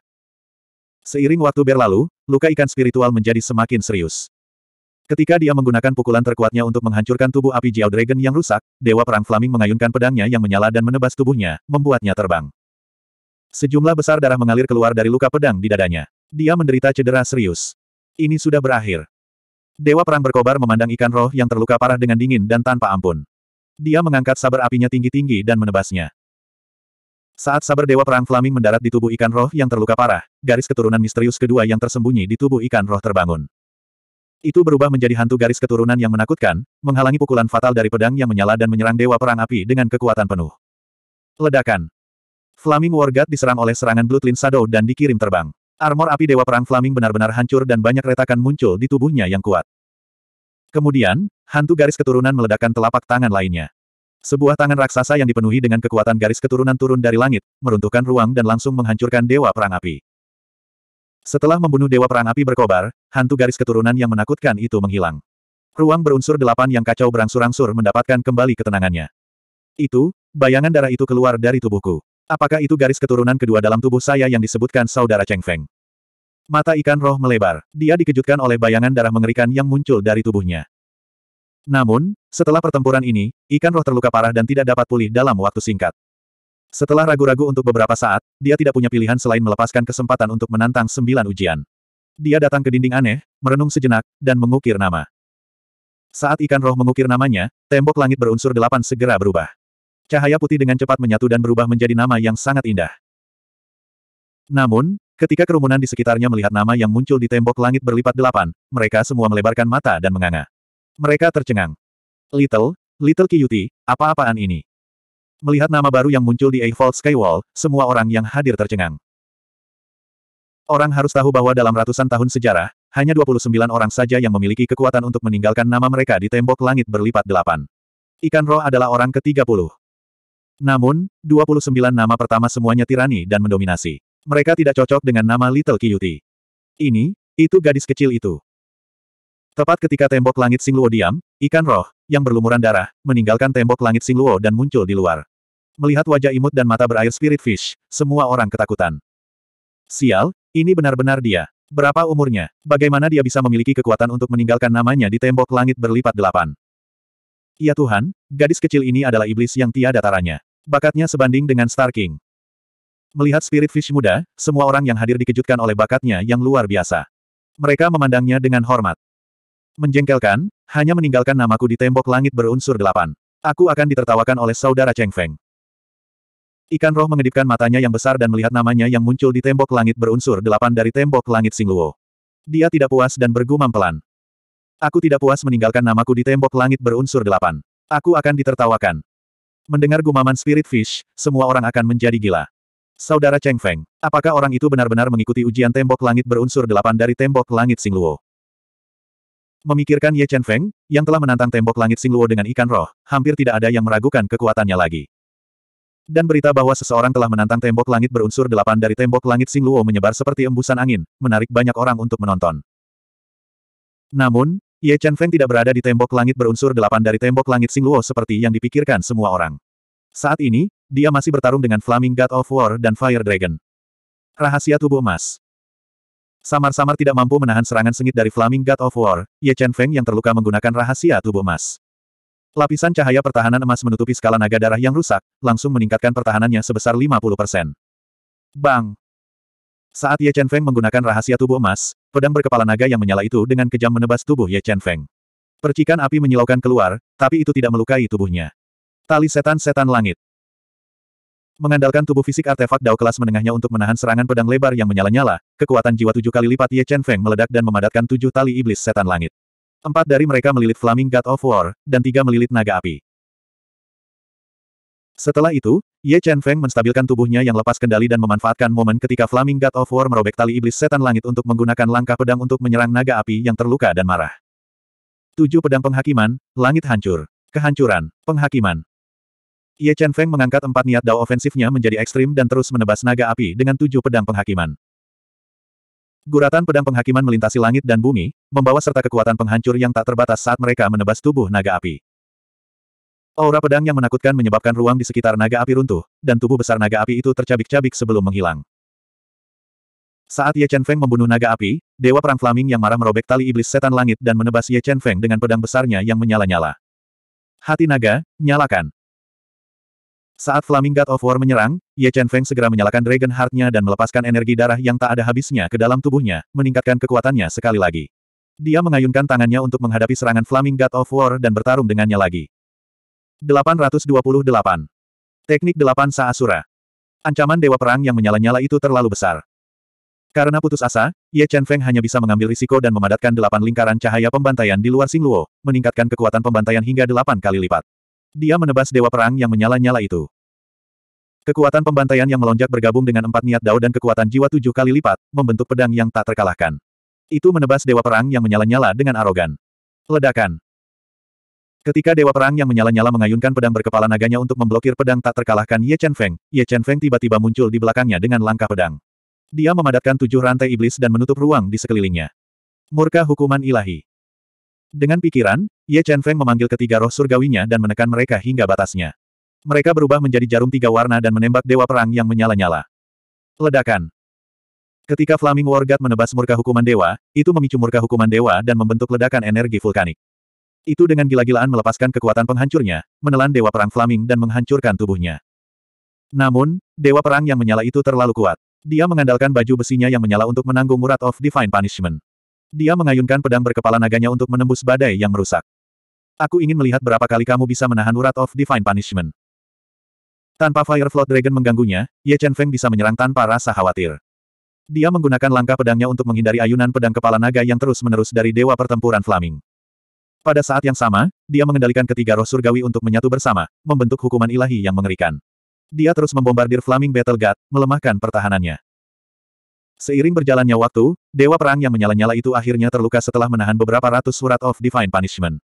Seiring waktu berlalu, luka ikan spiritual menjadi semakin serius. Ketika dia menggunakan pukulan terkuatnya untuk menghancurkan tubuh api Jiao Dragon yang rusak, Dewa Perang Flaming mengayunkan pedangnya yang menyala dan menebas tubuhnya, membuatnya terbang. Sejumlah besar darah mengalir keluar dari luka pedang di dadanya dia menderita cedera serius. Ini sudah berakhir. Dewa Perang berkobar memandang ikan roh yang terluka parah dengan dingin dan tanpa ampun. Dia mengangkat sabar apinya tinggi-tinggi dan menebasnya. Saat sabar Dewa Perang Flaming mendarat di tubuh ikan roh yang terluka parah, garis keturunan misterius kedua yang tersembunyi di tubuh ikan roh terbangun. Itu berubah menjadi hantu garis keturunan yang menakutkan, menghalangi pukulan fatal dari pedang yang menyala dan menyerang Dewa Perang Api dengan kekuatan penuh. Ledakan. Flaming Wargat diserang oleh serangan Bloodline Shadow dan dikirim terbang. Armor api Dewa Perang Flaming benar-benar hancur dan banyak retakan muncul di tubuhnya yang kuat. Kemudian, hantu garis keturunan meledakkan telapak tangan lainnya. Sebuah tangan raksasa yang dipenuhi dengan kekuatan garis keturunan turun dari langit, meruntuhkan ruang dan langsung menghancurkan Dewa Perang Api. Setelah membunuh Dewa Perang Api berkobar, hantu garis keturunan yang menakutkan itu menghilang. Ruang berunsur delapan yang kacau berangsur-angsur mendapatkan kembali ketenangannya. Itu, bayangan darah itu keluar dari tubuhku. Apakah itu garis keturunan kedua dalam tubuh saya yang disebutkan saudara Cheng Feng? Mata ikan roh melebar. Dia dikejutkan oleh bayangan darah mengerikan yang muncul dari tubuhnya. Namun, setelah pertempuran ini, ikan roh terluka parah dan tidak dapat pulih dalam waktu singkat. Setelah ragu-ragu untuk beberapa saat, dia tidak punya pilihan selain melepaskan kesempatan untuk menantang sembilan ujian. Dia datang ke dinding aneh, merenung sejenak, dan mengukir nama. Saat ikan roh mengukir namanya, tembok langit berunsur delapan segera berubah. Cahaya putih dengan cepat menyatu dan berubah menjadi nama yang sangat indah. Namun, ketika kerumunan di sekitarnya melihat nama yang muncul di tembok langit berlipat delapan, mereka semua melebarkan mata dan menganga. Mereka tercengang. Little, Little Kiyuti, apa-apaan ini? Melihat nama baru yang muncul di Eiffel Skywall, semua orang yang hadir tercengang. Orang harus tahu bahwa dalam ratusan tahun sejarah, hanya 29 orang saja yang memiliki kekuatan untuk meninggalkan nama mereka di tembok langit berlipat delapan. Ikan roh adalah orang ke-30. Namun, 29 nama pertama semuanya tirani dan mendominasi. Mereka tidak cocok dengan nama Little Kiyuti. Ini, itu gadis kecil itu. Tepat ketika tembok langit Singluo diam, ikan roh, yang berlumuran darah, meninggalkan tembok langit Singluo dan muncul di luar. Melihat wajah imut dan mata berair Spirit Fish, semua orang ketakutan. Sial, ini benar-benar dia. Berapa umurnya? Bagaimana dia bisa memiliki kekuatan untuk meninggalkan namanya di tembok langit berlipat delapan? Ya Tuhan, gadis kecil ini adalah iblis yang tiada taranya. Bakatnya sebanding dengan Star King. Melihat Spirit Fish muda, semua orang yang hadir dikejutkan oleh bakatnya yang luar biasa. Mereka memandangnya dengan hormat. Menjengkelkan, hanya meninggalkan namaku di tembok langit berunsur delapan. Aku akan ditertawakan oleh saudara Cheng Feng. Ikan roh mengedipkan matanya yang besar dan melihat namanya yang muncul di tembok langit berunsur delapan dari tembok langit Singluo. Dia tidak puas dan bergumam pelan. Aku tidak puas meninggalkan namaku di tembok langit berunsur delapan. Aku akan ditertawakan. Mendengar gumaman Spirit Fish, semua orang akan menjadi gila. Saudara Cheng Feng, apakah orang itu benar-benar mengikuti ujian tembok langit berunsur delapan dari tembok langit Sing Luo? Memikirkan Ye Chen Feng, yang telah menantang tembok langit Sing Luo dengan ikan roh, hampir tidak ada yang meragukan kekuatannya lagi. Dan berita bahwa seseorang telah menantang tembok langit berunsur delapan dari tembok langit Sing Luo menyebar seperti embusan angin, menarik banyak orang untuk menonton. Namun, Ye Chen Feng tidak berada di tembok langit berunsur delapan dari tembok langit Sing Luo seperti yang dipikirkan semua orang. Saat ini, dia masih bertarung dengan Flaming God of War dan Fire Dragon. Rahasia tubuh emas. Samar-samar tidak mampu menahan serangan sengit dari Flaming God of War, Ye Chen Feng yang terluka menggunakan rahasia tubuh emas. Lapisan cahaya pertahanan emas menutupi skala naga darah yang rusak, langsung meningkatkan pertahanannya sebesar 50%. Bang! Saat Ye Chen Feng menggunakan rahasia tubuh emas, pedang berkepala naga yang menyala itu dengan kejam menebas tubuh Ye Chen Feng. Percikan api menyilaukan keluar, tapi itu tidak melukai tubuhnya. Tali setan-setan langit. Mengandalkan tubuh fisik artefak Dao kelas menengahnya untuk menahan serangan pedang lebar yang menyala-nyala, kekuatan jiwa tujuh kali lipat Ye Chen Feng meledak dan memadatkan tujuh tali iblis setan langit. Empat dari mereka melilit Flaming God of War, dan tiga melilit naga api. Setelah itu, Ye Chen Feng menstabilkan tubuhnya yang lepas kendali dan memanfaatkan momen ketika Flaming God of War merobek tali iblis setan langit untuk menggunakan langkah pedang untuk menyerang naga api yang terluka dan marah. Tujuh pedang penghakiman, langit hancur. Kehancuran, penghakiman. Ye Chen Feng mengangkat empat niat dao ofensifnya menjadi ekstrim dan terus menebas naga api dengan tujuh pedang penghakiman. Guratan pedang penghakiman melintasi langit dan bumi, membawa serta kekuatan penghancur yang tak terbatas saat mereka menebas tubuh naga api. Aura pedang yang menakutkan menyebabkan ruang di sekitar naga api runtuh, dan tubuh besar naga api itu tercabik-cabik sebelum menghilang. Saat Ye Chen Feng membunuh naga api, Dewa Perang Flaming yang marah merobek tali iblis setan langit dan menebas Ye Chen Feng dengan pedang besarnya yang menyala-nyala. Hati naga, nyalakan. Saat Flaming God of War menyerang, Ye Chen Feng segera menyalakan Dragon Heart-nya dan melepaskan energi darah yang tak ada habisnya ke dalam tubuhnya, meningkatkan kekuatannya sekali lagi. Dia mengayunkan tangannya untuk menghadapi serangan Flaming God of War dan bertarung dengannya lagi. 828. Teknik delapan Saasura. Ancaman Dewa Perang yang menyala-nyala itu terlalu besar. Karena putus asa, Ye Chen Feng hanya bisa mengambil risiko dan memadatkan delapan lingkaran cahaya pembantaian di luar Sing Luo, meningkatkan kekuatan pembantaian hingga delapan kali lipat. Dia menebas Dewa Perang yang menyala-nyala itu. Kekuatan pembantaian yang melonjak bergabung dengan empat niat dao dan kekuatan jiwa tujuh kali lipat, membentuk pedang yang tak terkalahkan. Itu menebas Dewa Perang yang menyala-nyala dengan arogan. Ledakan. Ketika Dewa Perang yang menyala-nyala mengayunkan pedang berkepala naganya untuk memblokir pedang tak terkalahkan Ye Chen Feng, Ye Chen Feng tiba-tiba muncul di belakangnya dengan langkah pedang. Dia memadatkan tujuh rantai iblis dan menutup ruang di sekelilingnya. Murka hukuman ilahi. Dengan pikiran, Ye Chen Feng memanggil ketiga roh surgawinya dan menekan mereka hingga batasnya. Mereka berubah menjadi jarum tiga warna dan menembak Dewa Perang yang menyala-nyala. Ledakan. Ketika Flaming War God menebas murka hukuman dewa, itu memicu murka hukuman dewa dan membentuk ledakan energi vulkanik. Itu dengan gila-gilaan melepaskan kekuatan penghancurnya, menelan Dewa Perang Flaming dan menghancurkan tubuhnya. Namun, Dewa Perang yang menyala itu terlalu kuat. Dia mengandalkan baju besinya yang menyala untuk menanggung murat of Divine Punishment. Dia mengayunkan pedang berkepala naganya untuk menembus badai yang merusak. Aku ingin melihat berapa kali kamu bisa menahan murat of Divine Punishment. Tanpa fire flood Dragon mengganggunya, Ye Chen Feng bisa menyerang tanpa rasa khawatir. Dia menggunakan langkah pedangnya untuk menghindari ayunan pedang kepala naga yang terus-menerus dari Dewa Pertempuran Flaming. Pada saat yang sama, dia mengendalikan ketiga roh surgawi untuk menyatu bersama, membentuk hukuman ilahi yang mengerikan. Dia terus membombardir Flaming Battle God, melemahkan pertahanannya. Seiring berjalannya waktu, Dewa Perang yang menyala-nyala itu akhirnya terluka setelah menahan beberapa ratus surat of Divine Punishment.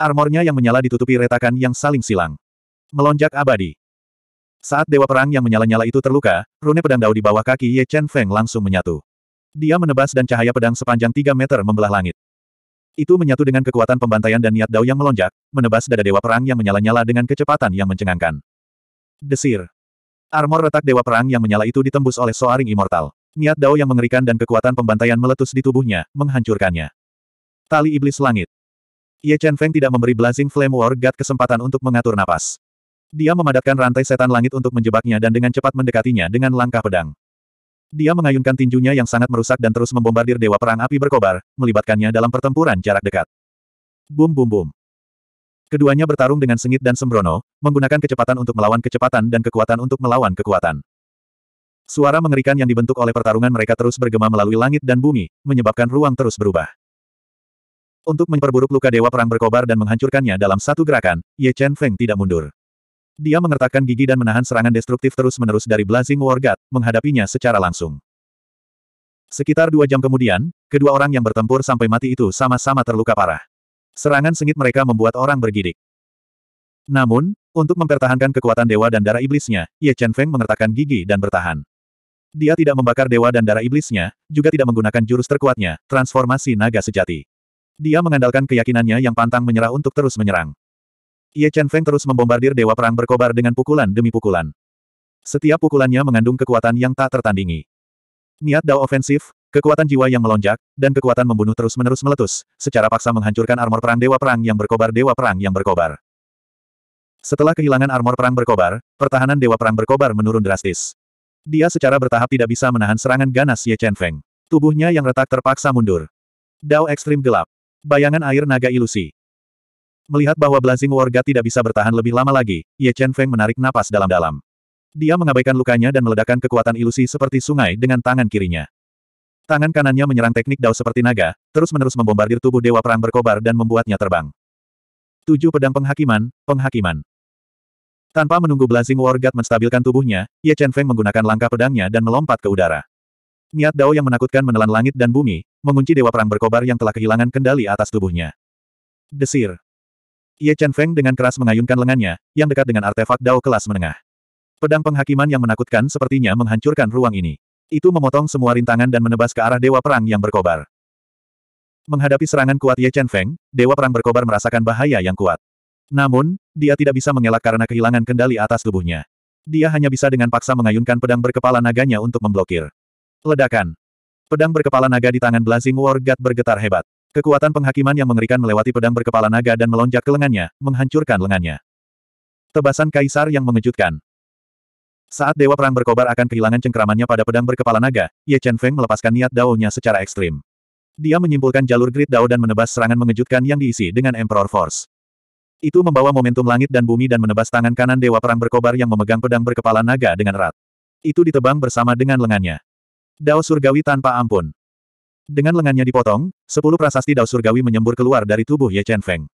Armornya yang menyala ditutupi retakan yang saling silang. Melonjak abadi. Saat Dewa Perang yang menyala-nyala itu terluka, rune pedang dao di bawah kaki Ye Chen Feng langsung menyatu. Dia menebas dan cahaya pedang sepanjang 3 meter membelah langit. Itu menyatu dengan kekuatan pembantaian dan niat Dao yang melonjak, menebas dada Dewa Perang yang menyala-nyala dengan kecepatan yang mencengangkan. Desir. Armor retak Dewa Perang yang menyala itu ditembus oleh Soaring Immortal. Niat Dao yang mengerikan dan kekuatan pembantaian meletus di tubuhnya, menghancurkannya. Tali Iblis Langit. Ye Chen Feng tidak memberi Blazing Flame War God kesempatan untuk mengatur napas. Dia memadatkan rantai setan langit untuk menjebaknya dan dengan cepat mendekatinya dengan langkah pedang. Dia mengayunkan tinjunya yang sangat merusak dan terus membombardir Dewa Perang Api berkobar, melibatkannya dalam pertempuran jarak dekat. Bum bum bum. Keduanya bertarung dengan sengit dan sembrono, menggunakan kecepatan untuk melawan kecepatan dan kekuatan untuk melawan kekuatan. Suara mengerikan yang dibentuk oleh pertarungan mereka terus bergema melalui langit dan bumi, menyebabkan ruang terus berubah. Untuk memperburuk luka Dewa Perang berkobar dan menghancurkannya dalam satu gerakan, Ye Chen Feng tidak mundur. Dia mengertakkan gigi dan menahan serangan destruktif terus-menerus dari Blazing God, menghadapinya secara langsung. Sekitar dua jam kemudian, kedua orang yang bertempur sampai mati itu sama-sama terluka parah. Serangan sengit mereka membuat orang bergidik. Namun, untuk mempertahankan kekuatan dewa dan darah iblisnya, Ye Chen Feng mengertakkan gigi dan bertahan. Dia tidak membakar dewa dan darah iblisnya, juga tidak menggunakan jurus terkuatnya, transformasi naga sejati. Dia mengandalkan keyakinannya yang pantang menyerah untuk terus menyerang. Ye Chen Feng terus membombardir Dewa Perang berkobar dengan pukulan demi pukulan. Setiap pukulannya mengandung kekuatan yang tak tertandingi. Niat Dao ofensif, kekuatan jiwa yang melonjak, dan kekuatan membunuh terus-menerus meletus, secara paksa menghancurkan armor perang Dewa Perang yang berkobar Dewa Perang yang berkobar. Setelah kehilangan armor perang berkobar, pertahanan Dewa Perang berkobar menurun drastis. Dia secara bertahap tidak bisa menahan serangan ganas Ye Chen Feng. Tubuhnya yang retak terpaksa mundur. Dao ekstrim gelap. Bayangan air naga ilusi. Melihat bahwa Blazing Warga tidak bisa bertahan lebih lama lagi, Ye Chen Feng menarik napas dalam-dalam. Dia mengabaikan lukanya dan meledakkan kekuatan ilusi seperti sungai dengan tangan kirinya. Tangan kanannya menyerang teknik dao seperti naga, terus-menerus membombardir tubuh Dewa Perang berkobar dan membuatnya terbang. Tujuh pedang penghakiman, penghakiman. Tanpa menunggu Blazing Warga menstabilkan tubuhnya, Ye Chen Feng menggunakan langkah pedangnya dan melompat ke udara. Niat Dao yang menakutkan menelan langit dan bumi, mengunci Dewa Perang berkobar yang telah kehilangan kendali atas tubuhnya. Desir. Ye Chen Feng dengan keras mengayunkan lengannya, yang dekat dengan artefak Dao kelas menengah. Pedang penghakiman yang menakutkan sepertinya menghancurkan ruang ini. Itu memotong semua rintangan dan menebas ke arah Dewa Perang yang berkobar. Menghadapi serangan kuat Ye Chen Feng, Dewa Perang berkobar merasakan bahaya yang kuat. Namun, dia tidak bisa mengelak karena kehilangan kendali atas tubuhnya. Dia hanya bisa dengan paksa mengayunkan pedang berkepala naganya untuk memblokir. Ledakan. Pedang berkepala naga di tangan Blazing War God bergetar hebat. Kekuatan penghakiman yang mengerikan melewati pedang berkepala naga dan melonjak ke lengannya, menghancurkan lengannya. Tebasan kaisar yang mengejutkan. Saat Dewa Perang berkobar akan kehilangan cengkeramannya pada pedang berkepala naga, Ye Chen Feng melepaskan niat Dao-nya secara ekstrim. Dia menyimpulkan jalur grid dao dan menebas serangan mengejutkan yang diisi dengan Emperor Force. Itu membawa momentum langit dan bumi dan menebas tangan kanan Dewa Perang berkobar yang memegang pedang berkepala naga dengan erat. Itu ditebang bersama dengan lengannya. Dao surgawi tanpa ampun. Dengan lengannya dipotong, sepuluh prasasti dao surgawi menyembur keluar dari tubuh Ye Chen Feng.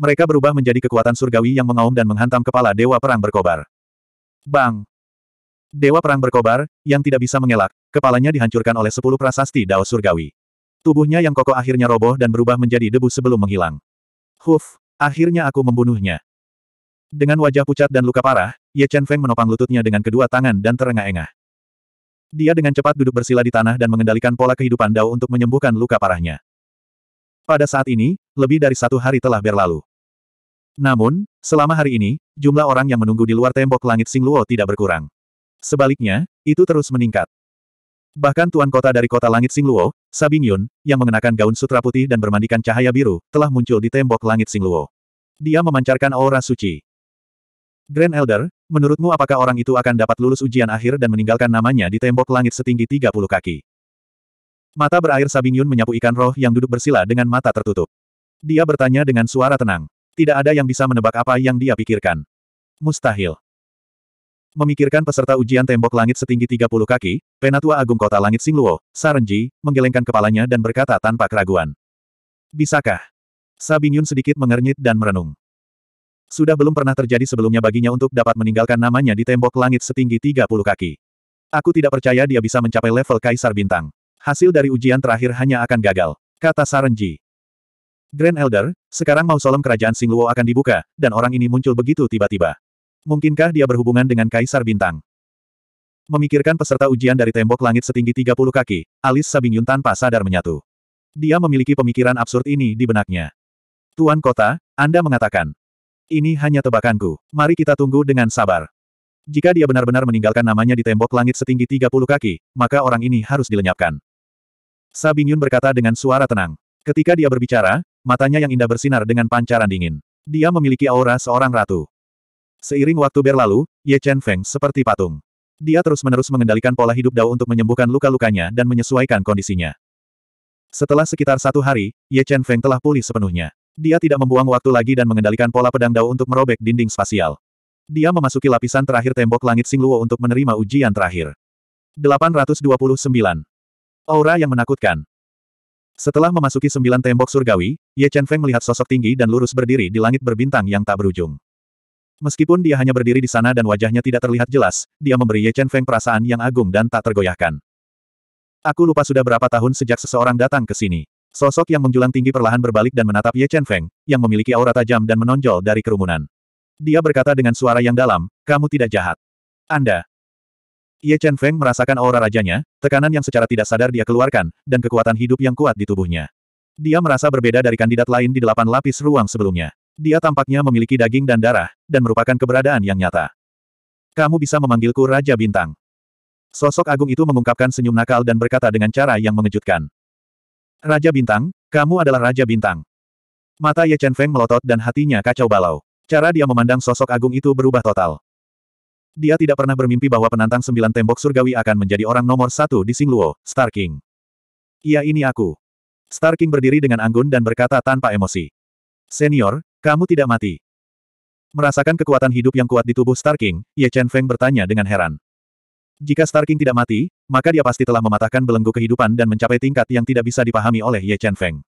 Mereka berubah menjadi kekuatan surgawi yang mengaum dan menghantam kepala Dewa Perang Berkobar. Bang! Dewa Perang Berkobar, yang tidak bisa mengelak, kepalanya dihancurkan oleh sepuluh prasasti dao surgawi. Tubuhnya yang kokoh akhirnya roboh dan berubah menjadi debu sebelum menghilang. Huf! Akhirnya aku membunuhnya. Dengan wajah pucat dan luka parah, Ye Chen Feng menopang lututnya dengan kedua tangan dan terengah-engah. Dia dengan cepat duduk bersila di tanah dan mengendalikan pola kehidupan Dao untuk menyembuhkan luka parahnya. Pada saat ini, lebih dari satu hari telah berlalu. Namun, selama hari ini, jumlah orang yang menunggu di luar tembok langit Singluo tidak berkurang. Sebaliknya, itu terus meningkat. Bahkan tuan kota dari kota langit Singluo, Sabing Yun, yang mengenakan gaun sutra putih dan bermandikan cahaya biru, telah muncul di tembok langit Singluo. Dia memancarkan aura suci. Grand Elder, menurutmu apakah orang itu akan dapat lulus ujian akhir dan meninggalkan namanya di tembok langit setinggi 30 kaki? Mata berair Sabing Yun menyapu ikan roh yang duduk bersila dengan mata tertutup. Dia bertanya dengan suara tenang. Tidak ada yang bisa menebak apa yang dia pikirkan. Mustahil. Memikirkan peserta ujian tembok langit setinggi 30 kaki, Penatua Agung Kota Langit Singluo, Sarenji, menggelengkan kepalanya dan berkata tanpa keraguan. Bisakah? Sabing Yun sedikit mengernyit dan merenung. Sudah belum pernah terjadi sebelumnya baginya untuk dapat meninggalkan namanya di tembok langit setinggi 30 kaki. Aku tidak percaya dia bisa mencapai level Kaisar Bintang. Hasil dari ujian terakhir hanya akan gagal, kata Sarenji. Grand Elder, sekarang mausolem kerajaan Singluo akan dibuka, dan orang ini muncul begitu tiba-tiba. Mungkinkah dia berhubungan dengan Kaisar Bintang? Memikirkan peserta ujian dari tembok langit setinggi 30 kaki, alis Sabingyun tanpa sadar menyatu. Dia memiliki pemikiran absurd ini di benaknya. Tuan Kota, Anda mengatakan, ini hanya tebakanku. Mari kita tunggu dengan sabar. Jika dia benar-benar meninggalkan namanya di tembok langit setinggi 30 kaki, maka orang ini harus dilenyapkan. Sabing Yun berkata dengan suara tenang. Ketika dia berbicara, matanya yang indah bersinar dengan pancaran dingin. Dia memiliki aura seorang ratu. Seiring waktu berlalu, Ye Chen Feng seperti patung. Dia terus-menerus mengendalikan pola hidup Dao untuk menyembuhkan luka-lukanya dan menyesuaikan kondisinya. Setelah sekitar satu hari, Ye Chen Feng telah pulih sepenuhnya. Dia tidak membuang waktu lagi dan mengendalikan pola pedang Dao untuk merobek dinding spasial. Dia memasuki lapisan terakhir tembok langit Singluo untuk menerima ujian terakhir. 829. Aura yang menakutkan. Setelah memasuki sembilan tembok surgawi, Ye Chen Feng melihat sosok tinggi dan lurus berdiri di langit berbintang yang tak berujung. Meskipun dia hanya berdiri di sana dan wajahnya tidak terlihat jelas, dia memberi Ye Chen Feng perasaan yang agung dan tak tergoyahkan. Aku lupa sudah berapa tahun sejak seseorang datang ke sini. Sosok yang menjulang tinggi perlahan berbalik dan menatap Ye Chen Feng, yang memiliki aura tajam dan menonjol dari kerumunan. Dia berkata dengan suara yang dalam, kamu tidak jahat. Anda. Ye Chen Feng merasakan aura rajanya, tekanan yang secara tidak sadar dia keluarkan, dan kekuatan hidup yang kuat di tubuhnya. Dia merasa berbeda dari kandidat lain di delapan lapis ruang sebelumnya. Dia tampaknya memiliki daging dan darah, dan merupakan keberadaan yang nyata. Kamu bisa memanggilku Raja Bintang. Sosok agung itu mengungkapkan senyum nakal dan berkata dengan cara yang mengejutkan. Raja Bintang, kamu adalah Raja Bintang. Mata Ye Chen Feng melotot dan hatinya kacau balau. Cara dia memandang sosok agung itu berubah total. Dia tidak pernah bermimpi bahwa penantang sembilan tembok surgawi akan menjadi orang nomor satu di Singluo, Star King. Iya ini aku. Star King berdiri dengan anggun dan berkata tanpa emosi. Senior, kamu tidak mati. Merasakan kekuatan hidup yang kuat di tubuh Star King, Ye Chen Feng bertanya dengan heran. Jika Starking tidak mati, maka dia pasti telah mematahkan belenggu kehidupan dan mencapai tingkat yang tidak bisa dipahami oleh Ye Chen Feng.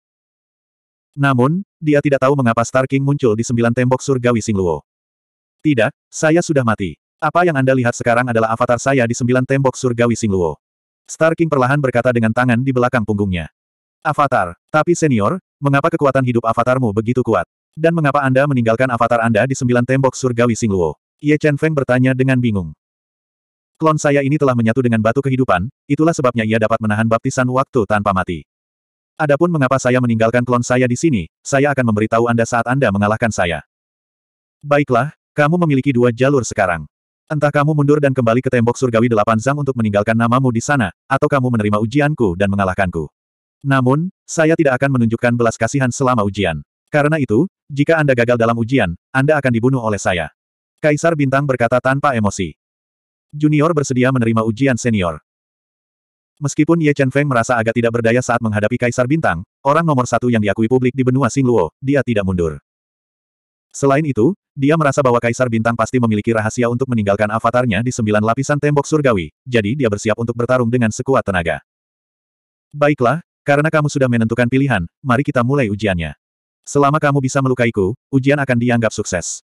Namun, dia tidak tahu mengapa Starking muncul di sembilan tembok surgawi Singluo. Tidak, saya sudah mati. Apa yang Anda lihat sekarang adalah avatar saya di sembilan tembok surgawi Singluo. Star King perlahan berkata dengan tangan di belakang punggungnya. Avatar, tapi senior, mengapa kekuatan hidup avatarmu begitu kuat? Dan mengapa Anda meninggalkan avatar Anda di sembilan tembok surgawi Singluo? Ye Chen Feng bertanya dengan bingung. Klon saya ini telah menyatu dengan batu kehidupan, itulah sebabnya ia dapat menahan baptisan waktu tanpa mati. Adapun mengapa saya meninggalkan klon saya di sini, saya akan memberitahu Anda saat Anda mengalahkan saya. Baiklah, kamu memiliki dua jalur sekarang. Entah kamu mundur dan kembali ke tembok surgawi delapan zang untuk meninggalkan namamu di sana, atau kamu menerima ujianku dan mengalahkanku. Namun, saya tidak akan menunjukkan belas kasihan selama ujian. Karena itu, jika Anda gagal dalam ujian, Anda akan dibunuh oleh saya. Kaisar Bintang berkata tanpa emosi. Junior bersedia menerima ujian senior. Meskipun Ye Chen Feng merasa agak tidak berdaya saat menghadapi Kaisar Bintang, orang nomor satu yang diakui publik di benua Singluo, dia tidak mundur. Selain itu, dia merasa bahwa Kaisar Bintang pasti memiliki rahasia untuk meninggalkan avatarnya di sembilan lapisan tembok surgawi, jadi dia bersiap untuk bertarung dengan sekuat tenaga. Baiklah, karena kamu sudah menentukan pilihan, mari kita mulai ujiannya. Selama kamu bisa melukaiku, ujian akan dianggap sukses.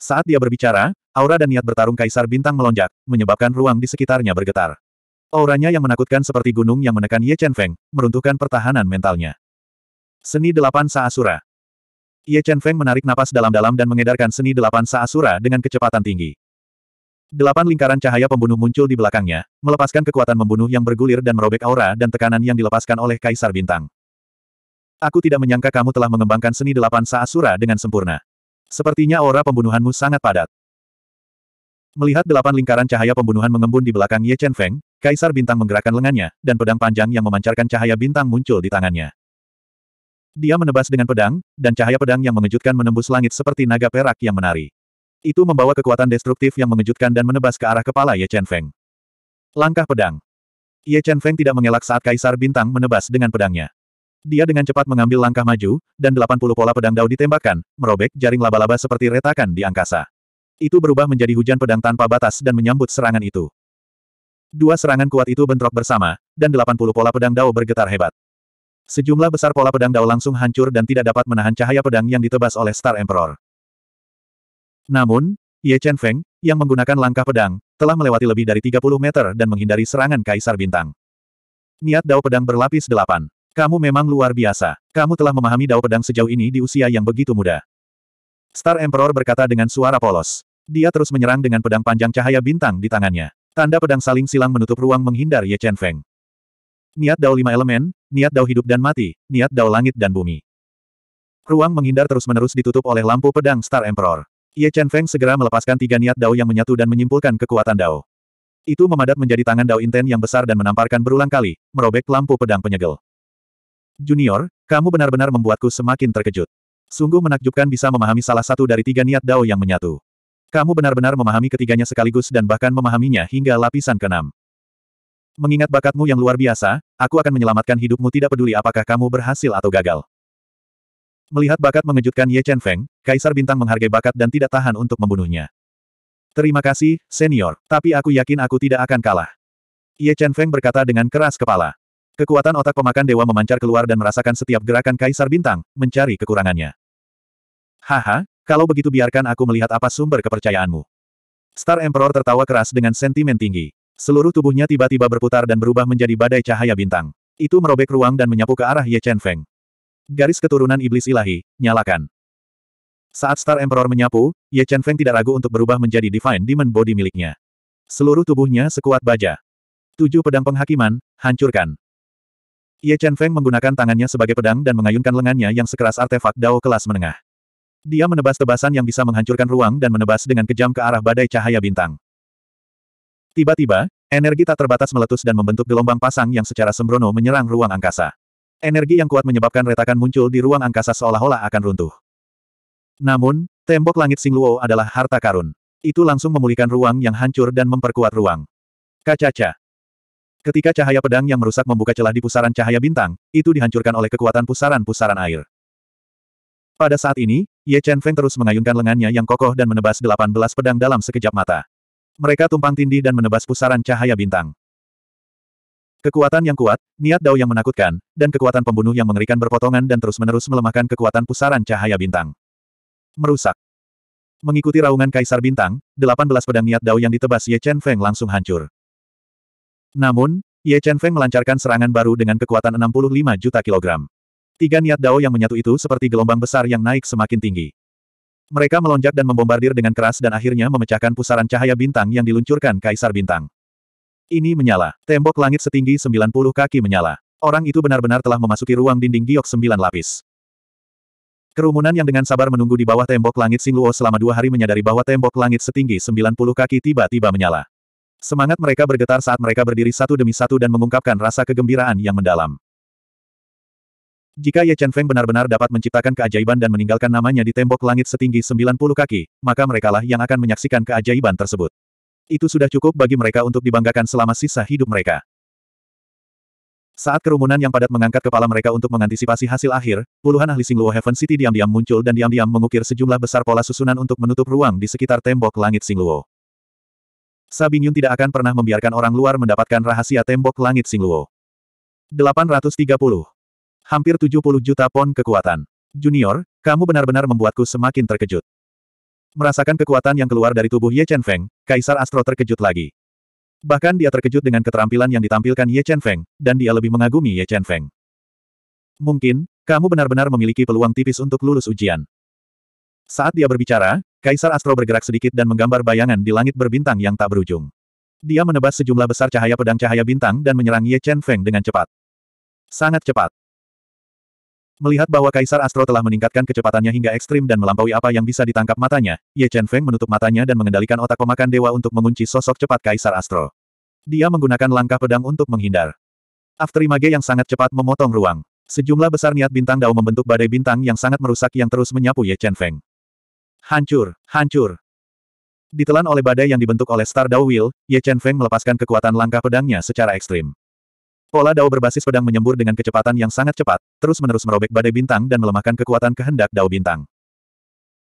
Saat dia berbicara, aura dan niat bertarung Kaisar Bintang melonjak, menyebabkan ruang di sekitarnya bergetar. Auranya yang menakutkan seperti gunung yang menekan Ye Chen Feng, meruntuhkan pertahanan mentalnya. Seni Delapan Saasura Ye Chen Feng menarik napas dalam-dalam dan mengedarkan seni Delapan Saasura dengan kecepatan tinggi. Delapan lingkaran cahaya pembunuh muncul di belakangnya, melepaskan kekuatan membunuh yang bergulir dan merobek aura dan tekanan yang dilepaskan oleh Kaisar Bintang. Aku tidak menyangka kamu telah mengembangkan seni Delapan Saasura dengan sempurna. Sepertinya aura pembunuhanmu sangat padat. Melihat delapan lingkaran cahaya pembunuhan mengembun di belakang Ye Chen Feng, Kaisar Bintang menggerakkan lengannya, dan pedang panjang yang memancarkan cahaya bintang muncul di tangannya. Dia menebas dengan pedang, dan cahaya pedang yang mengejutkan menembus langit seperti naga perak yang menari. Itu membawa kekuatan destruktif yang mengejutkan dan menebas ke arah kepala Ye Chen Feng. Langkah pedang. Ye Chen Feng tidak mengelak saat Kaisar Bintang menebas dengan pedangnya. Dia dengan cepat mengambil langkah maju, dan 80 pola pedang dao ditembakkan, merobek jaring laba-laba seperti retakan di angkasa. Itu berubah menjadi hujan pedang tanpa batas dan menyambut serangan itu. Dua serangan kuat itu bentrok bersama, dan 80 pola pedang dao bergetar hebat. Sejumlah besar pola pedang dao langsung hancur dan tidak dapat menahan cahaya pedang yang ditebas oleh Star Emperor. Namun, Ye Chen Feng, yang menggunakan langkah pedang, telah melewati lebih dari 30 meter dan menghindari serangan Kaisar Bintang. Niat dao pedang berlapis delapan. Kamu memang luar biasa. Kamu telah memahami dao pedang sejauh ini di usia yang begitu muda. Star Emperor berkata dengan suara polos. Dia terus menyerang dengan pedang panjang cahaya bintang di tangannya. Tanda pedang saling silang menutup ruang menghindar Ye Chen Feng. Niat dao lima elemen, niat dao hidup dan mati, niat dao langit dan bumi. Ruang menghindar terus-menerus ditutup oleh lampu pedang Star Emperor. Ye Chen Feng segera melepaskan tiga niat dao yang menyatu dan menyimpulkan kekuatan dao. Itu memadat menjadi tangan dao inten yang besar dan menamparkan berulang kali, merobek lampu pedang penyegel. Junior, kamu benar-benar membuatku semakin terkejut. Sungguh menakjubkan bisa memahami salah satu dari tiga niat Dao yang menyatu. Kamu benar-benar memahami ketiganya sekaligus dan bahkan memahaminya hingga lapisan keenam. Mengingat bakatmu yang luar biasa, aku akan menyelamatkan hidupmu tidak peduli apakah kamu berhasil atau gagal. Melihat bakat mengejutkan Ye Chen Feng, Kaisar Bintang menghargai bakat dan tidak tahan untuk membunuhnya. Terima kasih, senior, tapi aku yakin aku tidak akan kalah. Ye Chen Feng berkata dengan keras kepala. Kekuatan otak pemakan dewa memancar keluar dan merasakan setiap gerakan Kaisar Bintang, mencari kekurangannya. Haha, kalau begitu biarkan aku melihat apa sumber kepercayaanmu. Star Emperor tertawa keras dengan sentimen tinggi. Seluruh tubuhnya tiba-tiba berputar dan berubah menjadi badai cahaya bintang. Itu merobek ruang dan menyapu ke arah Ye Chen Feng. Garis keturunan iblis ilahi, nyalakan. Saat Star Emperor menyapu, Ye Chen Feng tidak ragu untuk berubah menjadi Divine Demon Body miliknya. Seluruh tubuhnya sekuat baja. Tujuh pedang penghakiman, hancurkan. Ye Chen Feng menggunakan tangannya sebagai pedang dan mengayunkan lengannya yang sekeras artefak Dao kelas menengah. Dia menebas tebasan yang bisa menghancurkan ruang dan menebas dengan kejam ke arah badai cahaya bintang. Tiba-tiba, energi tak terbatas meletus dan membentuk gelombang pasang yang secara sembrono menyerang ruang angkasa. Energi yang kuat menyebabkan retakan muncul di ruang angkasa seolah-olah akan runtuh. Namun, tembok langit Singluo adalah harta karun. Itu langsung memulihkan ruang yang hancur dan memperkuat ruang. Kacaca, Ketika cahaya pedang yang merusak membuka celah di pusaran cahaya bintang, itu dihancurkan oleh kekuatan pusaran-pusaran air. Pada saat ini, Ye Chen Feng terus mengayunkan lengannya yang kokoh dan menebas 18 pedang dalam sekejap mata. Mereka tumpang tindih dan menebas pusaran cahaya bintang. Kekuatan yang kuat, niat dao yang menakutkan, dan kekuatan pembunuh yang mengerikan berpotongan dan terus-menerus melemahkan kekuatan pusaran cahaya bintang. Merusak. Mengikuti raungan Kaisar Bintang, 18 pedang niat dao yang ditebas Ye Chen Feng langsung hancur. Namun, Ye Chen Feng melancarkan serangan baru dengan kekuatan 65 juta kilogram. Tiga niat Dao yang menyatu itu seperti gelombang besar yang naik semakin tinggi. Mereka melonjak dan membombardir dengan keras dan akhirnya memecahkan pusaran cahaya bintang yang diluncurkan Kaisar Bintang. Ini menyala. Tembok langit setinggi 90 kaki menyala. Orang itu benar-benar telah memasuki ruang dinding giok sembilan lapis. Kerumunan yang dengan sabar menunggu di bawah tembok langit Singluo selama dua hari menyadari bahwa tembok langit setinggi 90 kaki tiba-tiba menyala. Semangat mereka bergetar saat mereka berdiri satu demi satu dan mengungkapkan rasa kegembiraan yang mendalam. Jika Ye Chen Feng benar-benar dapat menciptakan keajaiban dan meninggalkan namanya di tembok langit setinggi 90 kaki, maka merekalah yang akan menyaksikan keajaiban tersebut. Itu sudah cukup bagi mereka untuk dibanggakan selama sisa hidup mereka. Saat kerumunan yang padat mengangkat kepala mereka untuk mengantisipasi hasil akhir, puluhan ahli Singluo Heaven City diam-diam muncul dan diam-diam mengukir sejumlah besar pola susunan untuk menutup ruang di sekitar tembok langit Singluo. Sabinyun tidak akan pernah membiarkan orang luar mendapatkan rahasia tembok langit Singluo. 830. Hampir 70 juta pon kekuatan. Junior, kamu benar-benar membuatku semakin terkejut. Merasakan kekuatan yang keluar dari tubuh Ye Chen Feng, Kaisar Astro terkejut lagi. Bahkan dia terkejut dengan keterampilan yang ditampilkan Ye Chen Feng, dan dia lebih mengagumi Ye Chen Feng. Mungkin, kamu benar-benar memiliki peluang tipis untuk lulus ujian. Saat dia berbicara, Kaisar Astro bergerak sedikit dan menggambar bayangan di langit berbintang yang tak berujung. Dia menebas sejumlah besar cahaya pedang cahaya bintang dan menyerang Ye Chen Feng dengan cepat. Sangat cepat. Melihat bahwa Kaisar Astro telah meningkatkan kecepatannya hingga ekstrim dan melampaui apa yang bisa ditangkap matanya, Ye Chen Feng menutup matanya dan mengendalikan otak pemakan dewa untuk mengunci sosok cepat Kaisar Astro. Dia menggunakan langkah pedang untuk menghindar. Afterimage yang sangat cepat memotong ruang. Sejumlah besar niat bintang dao membentuk badai bintang yang sangat merusak yang terus menyapu Ye Chen Feng. Hancur, hancur. Ditelan oleh badai yang dibentuk oleh Star Dao Will, Ye Chen Feng melepaskan kekuatan langkah pedangnya secara ekstrim. Pola Dao berbasis pedang menyembur dengan kecepatan yang sangat cepat, terus-menerus merobek badai bintang dan melemahkan kekuatan kehendak Dao bintang.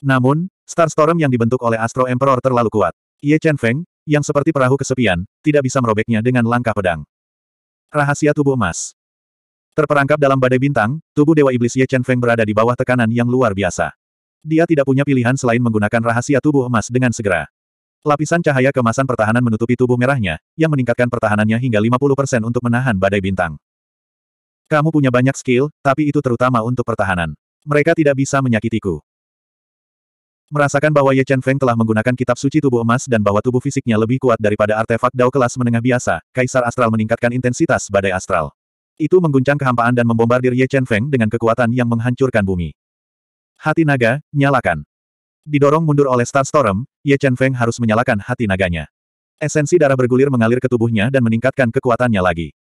Namun, Star Storm yang dibentuk oleh Astro Emperor terlalu kuat. Ye Chen Feng, yang seperti perahu kesepian, tidak bisa merobeknya dengan langkah pedang. Rahasia tubuh emas. Terperangkap dalam badai bintang, tubuh Dewa Iblis Ye Chen Feng berada di bawah tekanan yang luar biasa. Dia tidak punya pilihan selain menggunakan rahasia tubuh emas dengan segera. Lapisan cahaya kemasan pertahanan menutupi tubuh merahnya, yang meningkatkan pertahanannya hingga 50% untuk menahan badai bintang. Kamu punya banyak skill, tapi itu terutama untuk pertahanan. Mereka tidak bisa menyakitiku. Merasakan bahwa Ye Chen Feng telah menggunakan kitab suci tubuh emas dan bahwa tubuh fisiknya lebih kuat daripada artefak dao kelas menengah biasa, Kaisar Astral meningkatkan intensitas badai astral. Itu mengguncang kehampaan dan membombardir Ye Chen Feng dengan kekuatan yang menghancurkan bumi. Hati naga, nyalakan. Didorong mundur oleh Storm, Ye Chen Feng harus menyalakan hati naganya. Esensi darah bergulir mengalir ke tubuhnya dan meningkatkan kekuatannya lagi.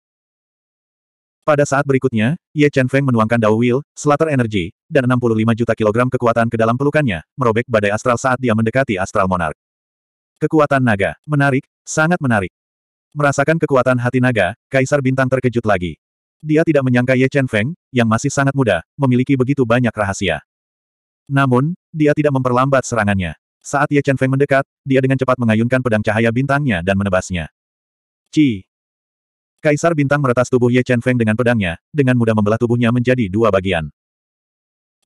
Pada saat berikutnya, Ye Chen Feng menuangkan Dao Will, Slater Energy, dan 65 juta kilogram kekuatan ke dalam pelukannya, merobek badai astral saat dia mendekati Astral Monark. Kekuatan naga, menarik, sangat menarik. Merasakan kekuatan hati naga, Kaisar Bintang terkejut lagi. Dia tidak menyangka Ye Chen Feng, yang masih sangat muda, memiliki begitu banyak rahasia. Namun, dia tidak memperlambat serangannya. Saat Ye Chen Feng mendekat, dia dengan cepat mengayunkan pedang cahaya bintangnya dan menebasnya. Ci! Kaisar bintang meretas tubuh Ye Chen Feng dengan pedangnya, dengan mudah membelah tubuhnya menjadi dua bagian.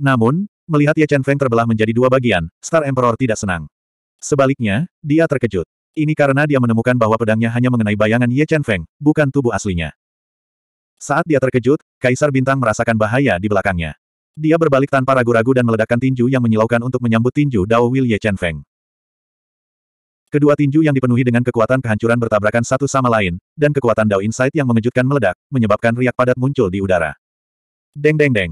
Namun, melihat Ye Chen Feng terbelah menjadi dua bagian, Star Emperor tidak senang. Sebaliknya, dia terkejut. Ini karena dia menemukan bahwa pedangnya hanya mengenai bayangan Ye Chen Feng, bukan tubuh aslinya. Saat dia terkejut, Kaisar Bintang merasakan bahaya di belakangnya. Dia berbalik tanpa ragu-ragu dan meledakkan tinju yang menyilaukan untuk menyambut tinju Dao Ye Chen Feng. Kedua tinju yang dipenuhi dengan kekuatan kehancuran bertabrakan satu sama lain, dan kekuatan Dao Insight yang mengejutkan meledak, menyebabkan riak padat muncul di udara. Deng deng deng.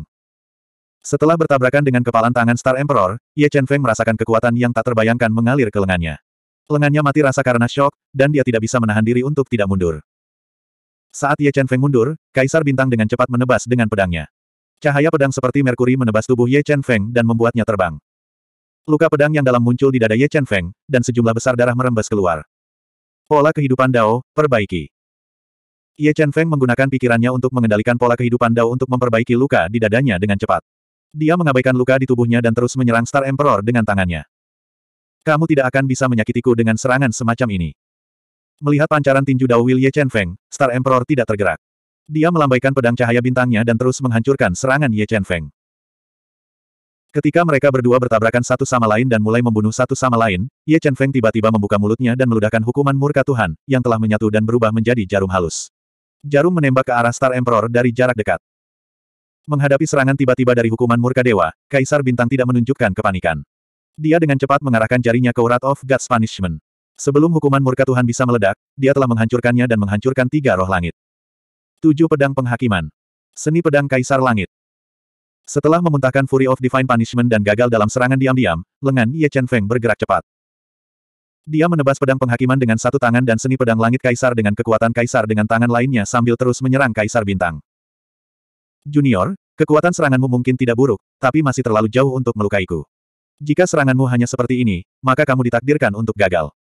Setelah bertabrakan dengan kepalan tangan Star Emperor, Ye Chen Feng merasakan kekuatan yang tak terbayangkan mengalir ke lengannya. Lengannya mati rasa karena shock, dan dia tidak bisa menahan diri untuk tidak mundur. Saat Ye Chen Feng mundur, Kaisar Bintang dengan cepat menebas dengan pedangnya. Cahaya pedang seperti merkuri menebas tubuh Ye Chen Feng dan membuatnya terbang. Luka pedang yang dalam muncul di dada Ye Chen Feng, dan sejumlah besar darah merembes keluar. Pola kehidupan Dao, perbaiki. Ye Chen Feng menggunakan pikirannya untuk mengendalikan pola kehidupan Dao untuk memperbaiki luka di dadanya dengan cepat. Dia mengabaikan luka di tubuhnya dan terus menyerang Star Emperor dengan tangannya. Kamu tidak akan bisa menyakitiku dengan serangan semacam ini. Melihat pancaran tinju Dao Will Ye Chen Feng, Star Emperor tidak tergerak. Dia melambaikan pedang cahaya bintangnya dan terus menghancurkan serangan Ye Chen Feng. Ketika mereka berdua bertabrakan satu sama lain dan mulai membunuh satu sama lain, Ye Chen Feng tiba-tiba membuka mulutnya dan meludahkan hukuman murka Tuhan, yang telah menyatu dan berubah menjadi jarum halus. Jarum menembak ke arah Star Emperor dari jarak dekat. Menghadapi serangan tiba-tiba dari hukuman murka dewa, Kaisar Bintang tidak menunjukkan kepanikan. Dia dengan cepat mengarahkan jarinya ke Urat of God's Punishment. Sebelum hukuman murka Tuhan bisa meledak, dia telah menghancurkannya dan menghancurkan tiga roh langit. Tujuh pedang penghakiman. Seni pedang Kaisar Langit. Setelah memuntahkan Fury of Divine Punishment dan gagal dalam serangan diam-diam, lengan Ye Chen Feng bergerak cepat. Dia menebas pedang penghakiman dengan satu tangan dan seni pedang langit kaisar dengan kekuatan kaisar dengan tangan lainnya sambil terus menyerang kaisar bintang. Junior, kekuatan seranganmu mungkin tidak buruk, tapi masih terlalu jauh untuk melukaiku. Jika seranganmu hanya seperti ini, maka kamu ditakdirkan untuk gagal.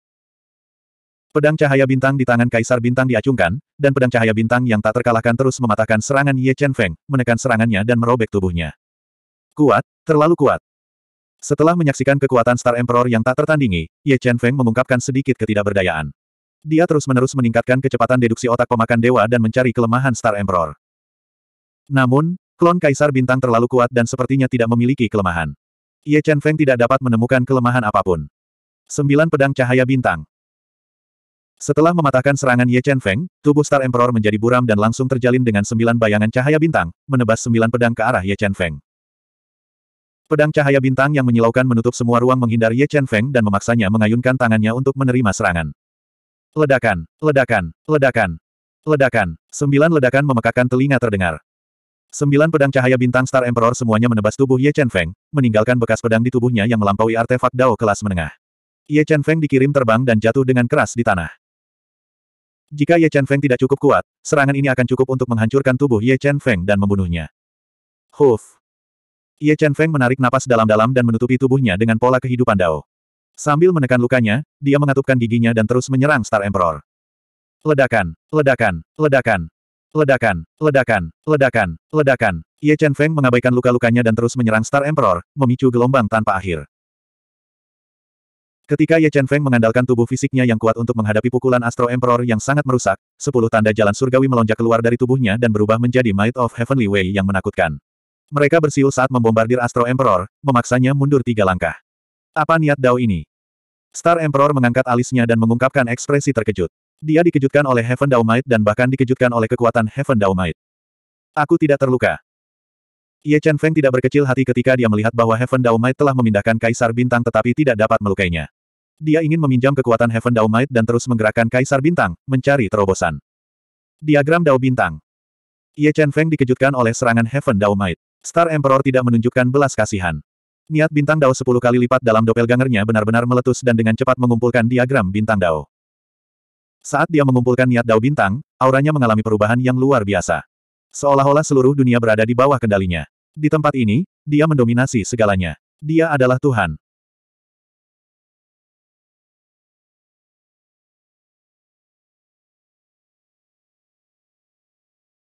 Pedang cahaya bintang di tangan Kaisar Bintang diacungkan, dan pedang cahaya bintang yang tak terkalahkan terus mematahkan serangan Ye Chen Feng, menekan serangannya dan merobek tubuhnya. Kuat, terlalu kuat. Setelah menyaksikan kekuatan Star Emperor yang tak tertandingi, Ye Chen Feng mengungkapkan sedikit ketidakberdayaan. Dia terus-menerus meningkatkan kecepatan deduksi otak pemakan dewa dan mencari kelemahan Star Emperor. Namun, klon Kaisar Bintang terlalu kuat dan sepertinya tidak memiliki kelemahan. Ye Chen Feng tidak dapat menemukan kelemahan apapun. Sembilan pedang cahaya bintang. Setelah mematahkan serangan Ye Chen Feng, tubuh Star Emperor menjadi buram dan langsung terjalin dengan sembilan bayangan cahaya bintang, menebas sembilan pedang ke arah Ye Chen Feng. Pedang cahaya bintang yang menyilaukan menutup semua ruang menghindar Ye Chen Feng dan memaksanya mengayunkan tangannya untuk menerima serangan. Ledakan, ledakan, ledakan, ledakan. Sembilan ledakan memekakkan telinga terdengar. Sembilan pedang cahaya bintang Star Emperor semuanya menebas tubuh Ye Chen Feng, meninggalkan bekas pedang di tubuhnya yang melampaui artefak Dao kelas menengah. Ye Chen Feng dikirim terbang dan jatuh dengan keras di tanah. Jika Ye Chen Feng tidak cukup kuat, serangan ini akan cukup untuk menghancurkan tubuh Ye Chen Feng dan membunuhnya. Huf. Ye Chen Feng menarik napas dalam-dalam dan menutupi tubuhnya dengan pola kehidupan Dao. Sambil menekan lukanya, dia mengatupkan giginya dan terus menyerang Star Emperor. Ledakan, ledakan, ledakan, ledakan, ledakan, ledakan, ledakan. Ye Chen Feng mengabaikan luka-lukanya dan terus menyerang Star Emperor, memicu gelombang tanpa akhir. Ketika Ye Chen Feng mengandalkan tubuh fisiknya yang kuat untuk menghadapi pukulan Astro Emperor yang sangat merusak, sepuluh tanda jalan surgawi melonjak keluar dari tubuhnya dan berubah menjadi Might of Heavenly Way yang menakutkan. Mereka bersiul saat membombardir Astro Emperor, memaksanya mundur tiga langkah. Apa niat Dao ini? Star Emperor mengangkat alisnya dan mengungkapkan ekspresi terkejut. Dia dikejutkan oleh Heaven Dao Might dan bahkan dikejutkan oleh kekuatan Heaven Dao Might. Aku tidak terluka. Ye Chen Feng tidak berkecil hati ketika dia melihat bahwa Heaven Dao Might telah memindahkan Kaisar Bintang tetapi tidak dapat melukainya. Dia ingin meminjam kekuatan Heaven Dao Might dan terus menggerakkan Kaisar Bintang, mencari terobosan. Diagram Dao Bintang Ye Chen Feng dikejutkan oleh serangan Heaven Dao Might. Star Emperor tidak menunjukkan belas kasihan. Niat bintang Dao sepuluh kali lipat dalam doppelgangernya benar-benar meletus dan dengan cepat mengumpulkan diagram bintang Dao. Saat dia mengumpulkan niat Dao bintang, auranya mengalami perubahan yang luar biasa. Seolah-olah seluruh dunia berada di bawah kendalinya. Di tempat ini, dia mendominasi segalanya. Dia adalah Tuhan.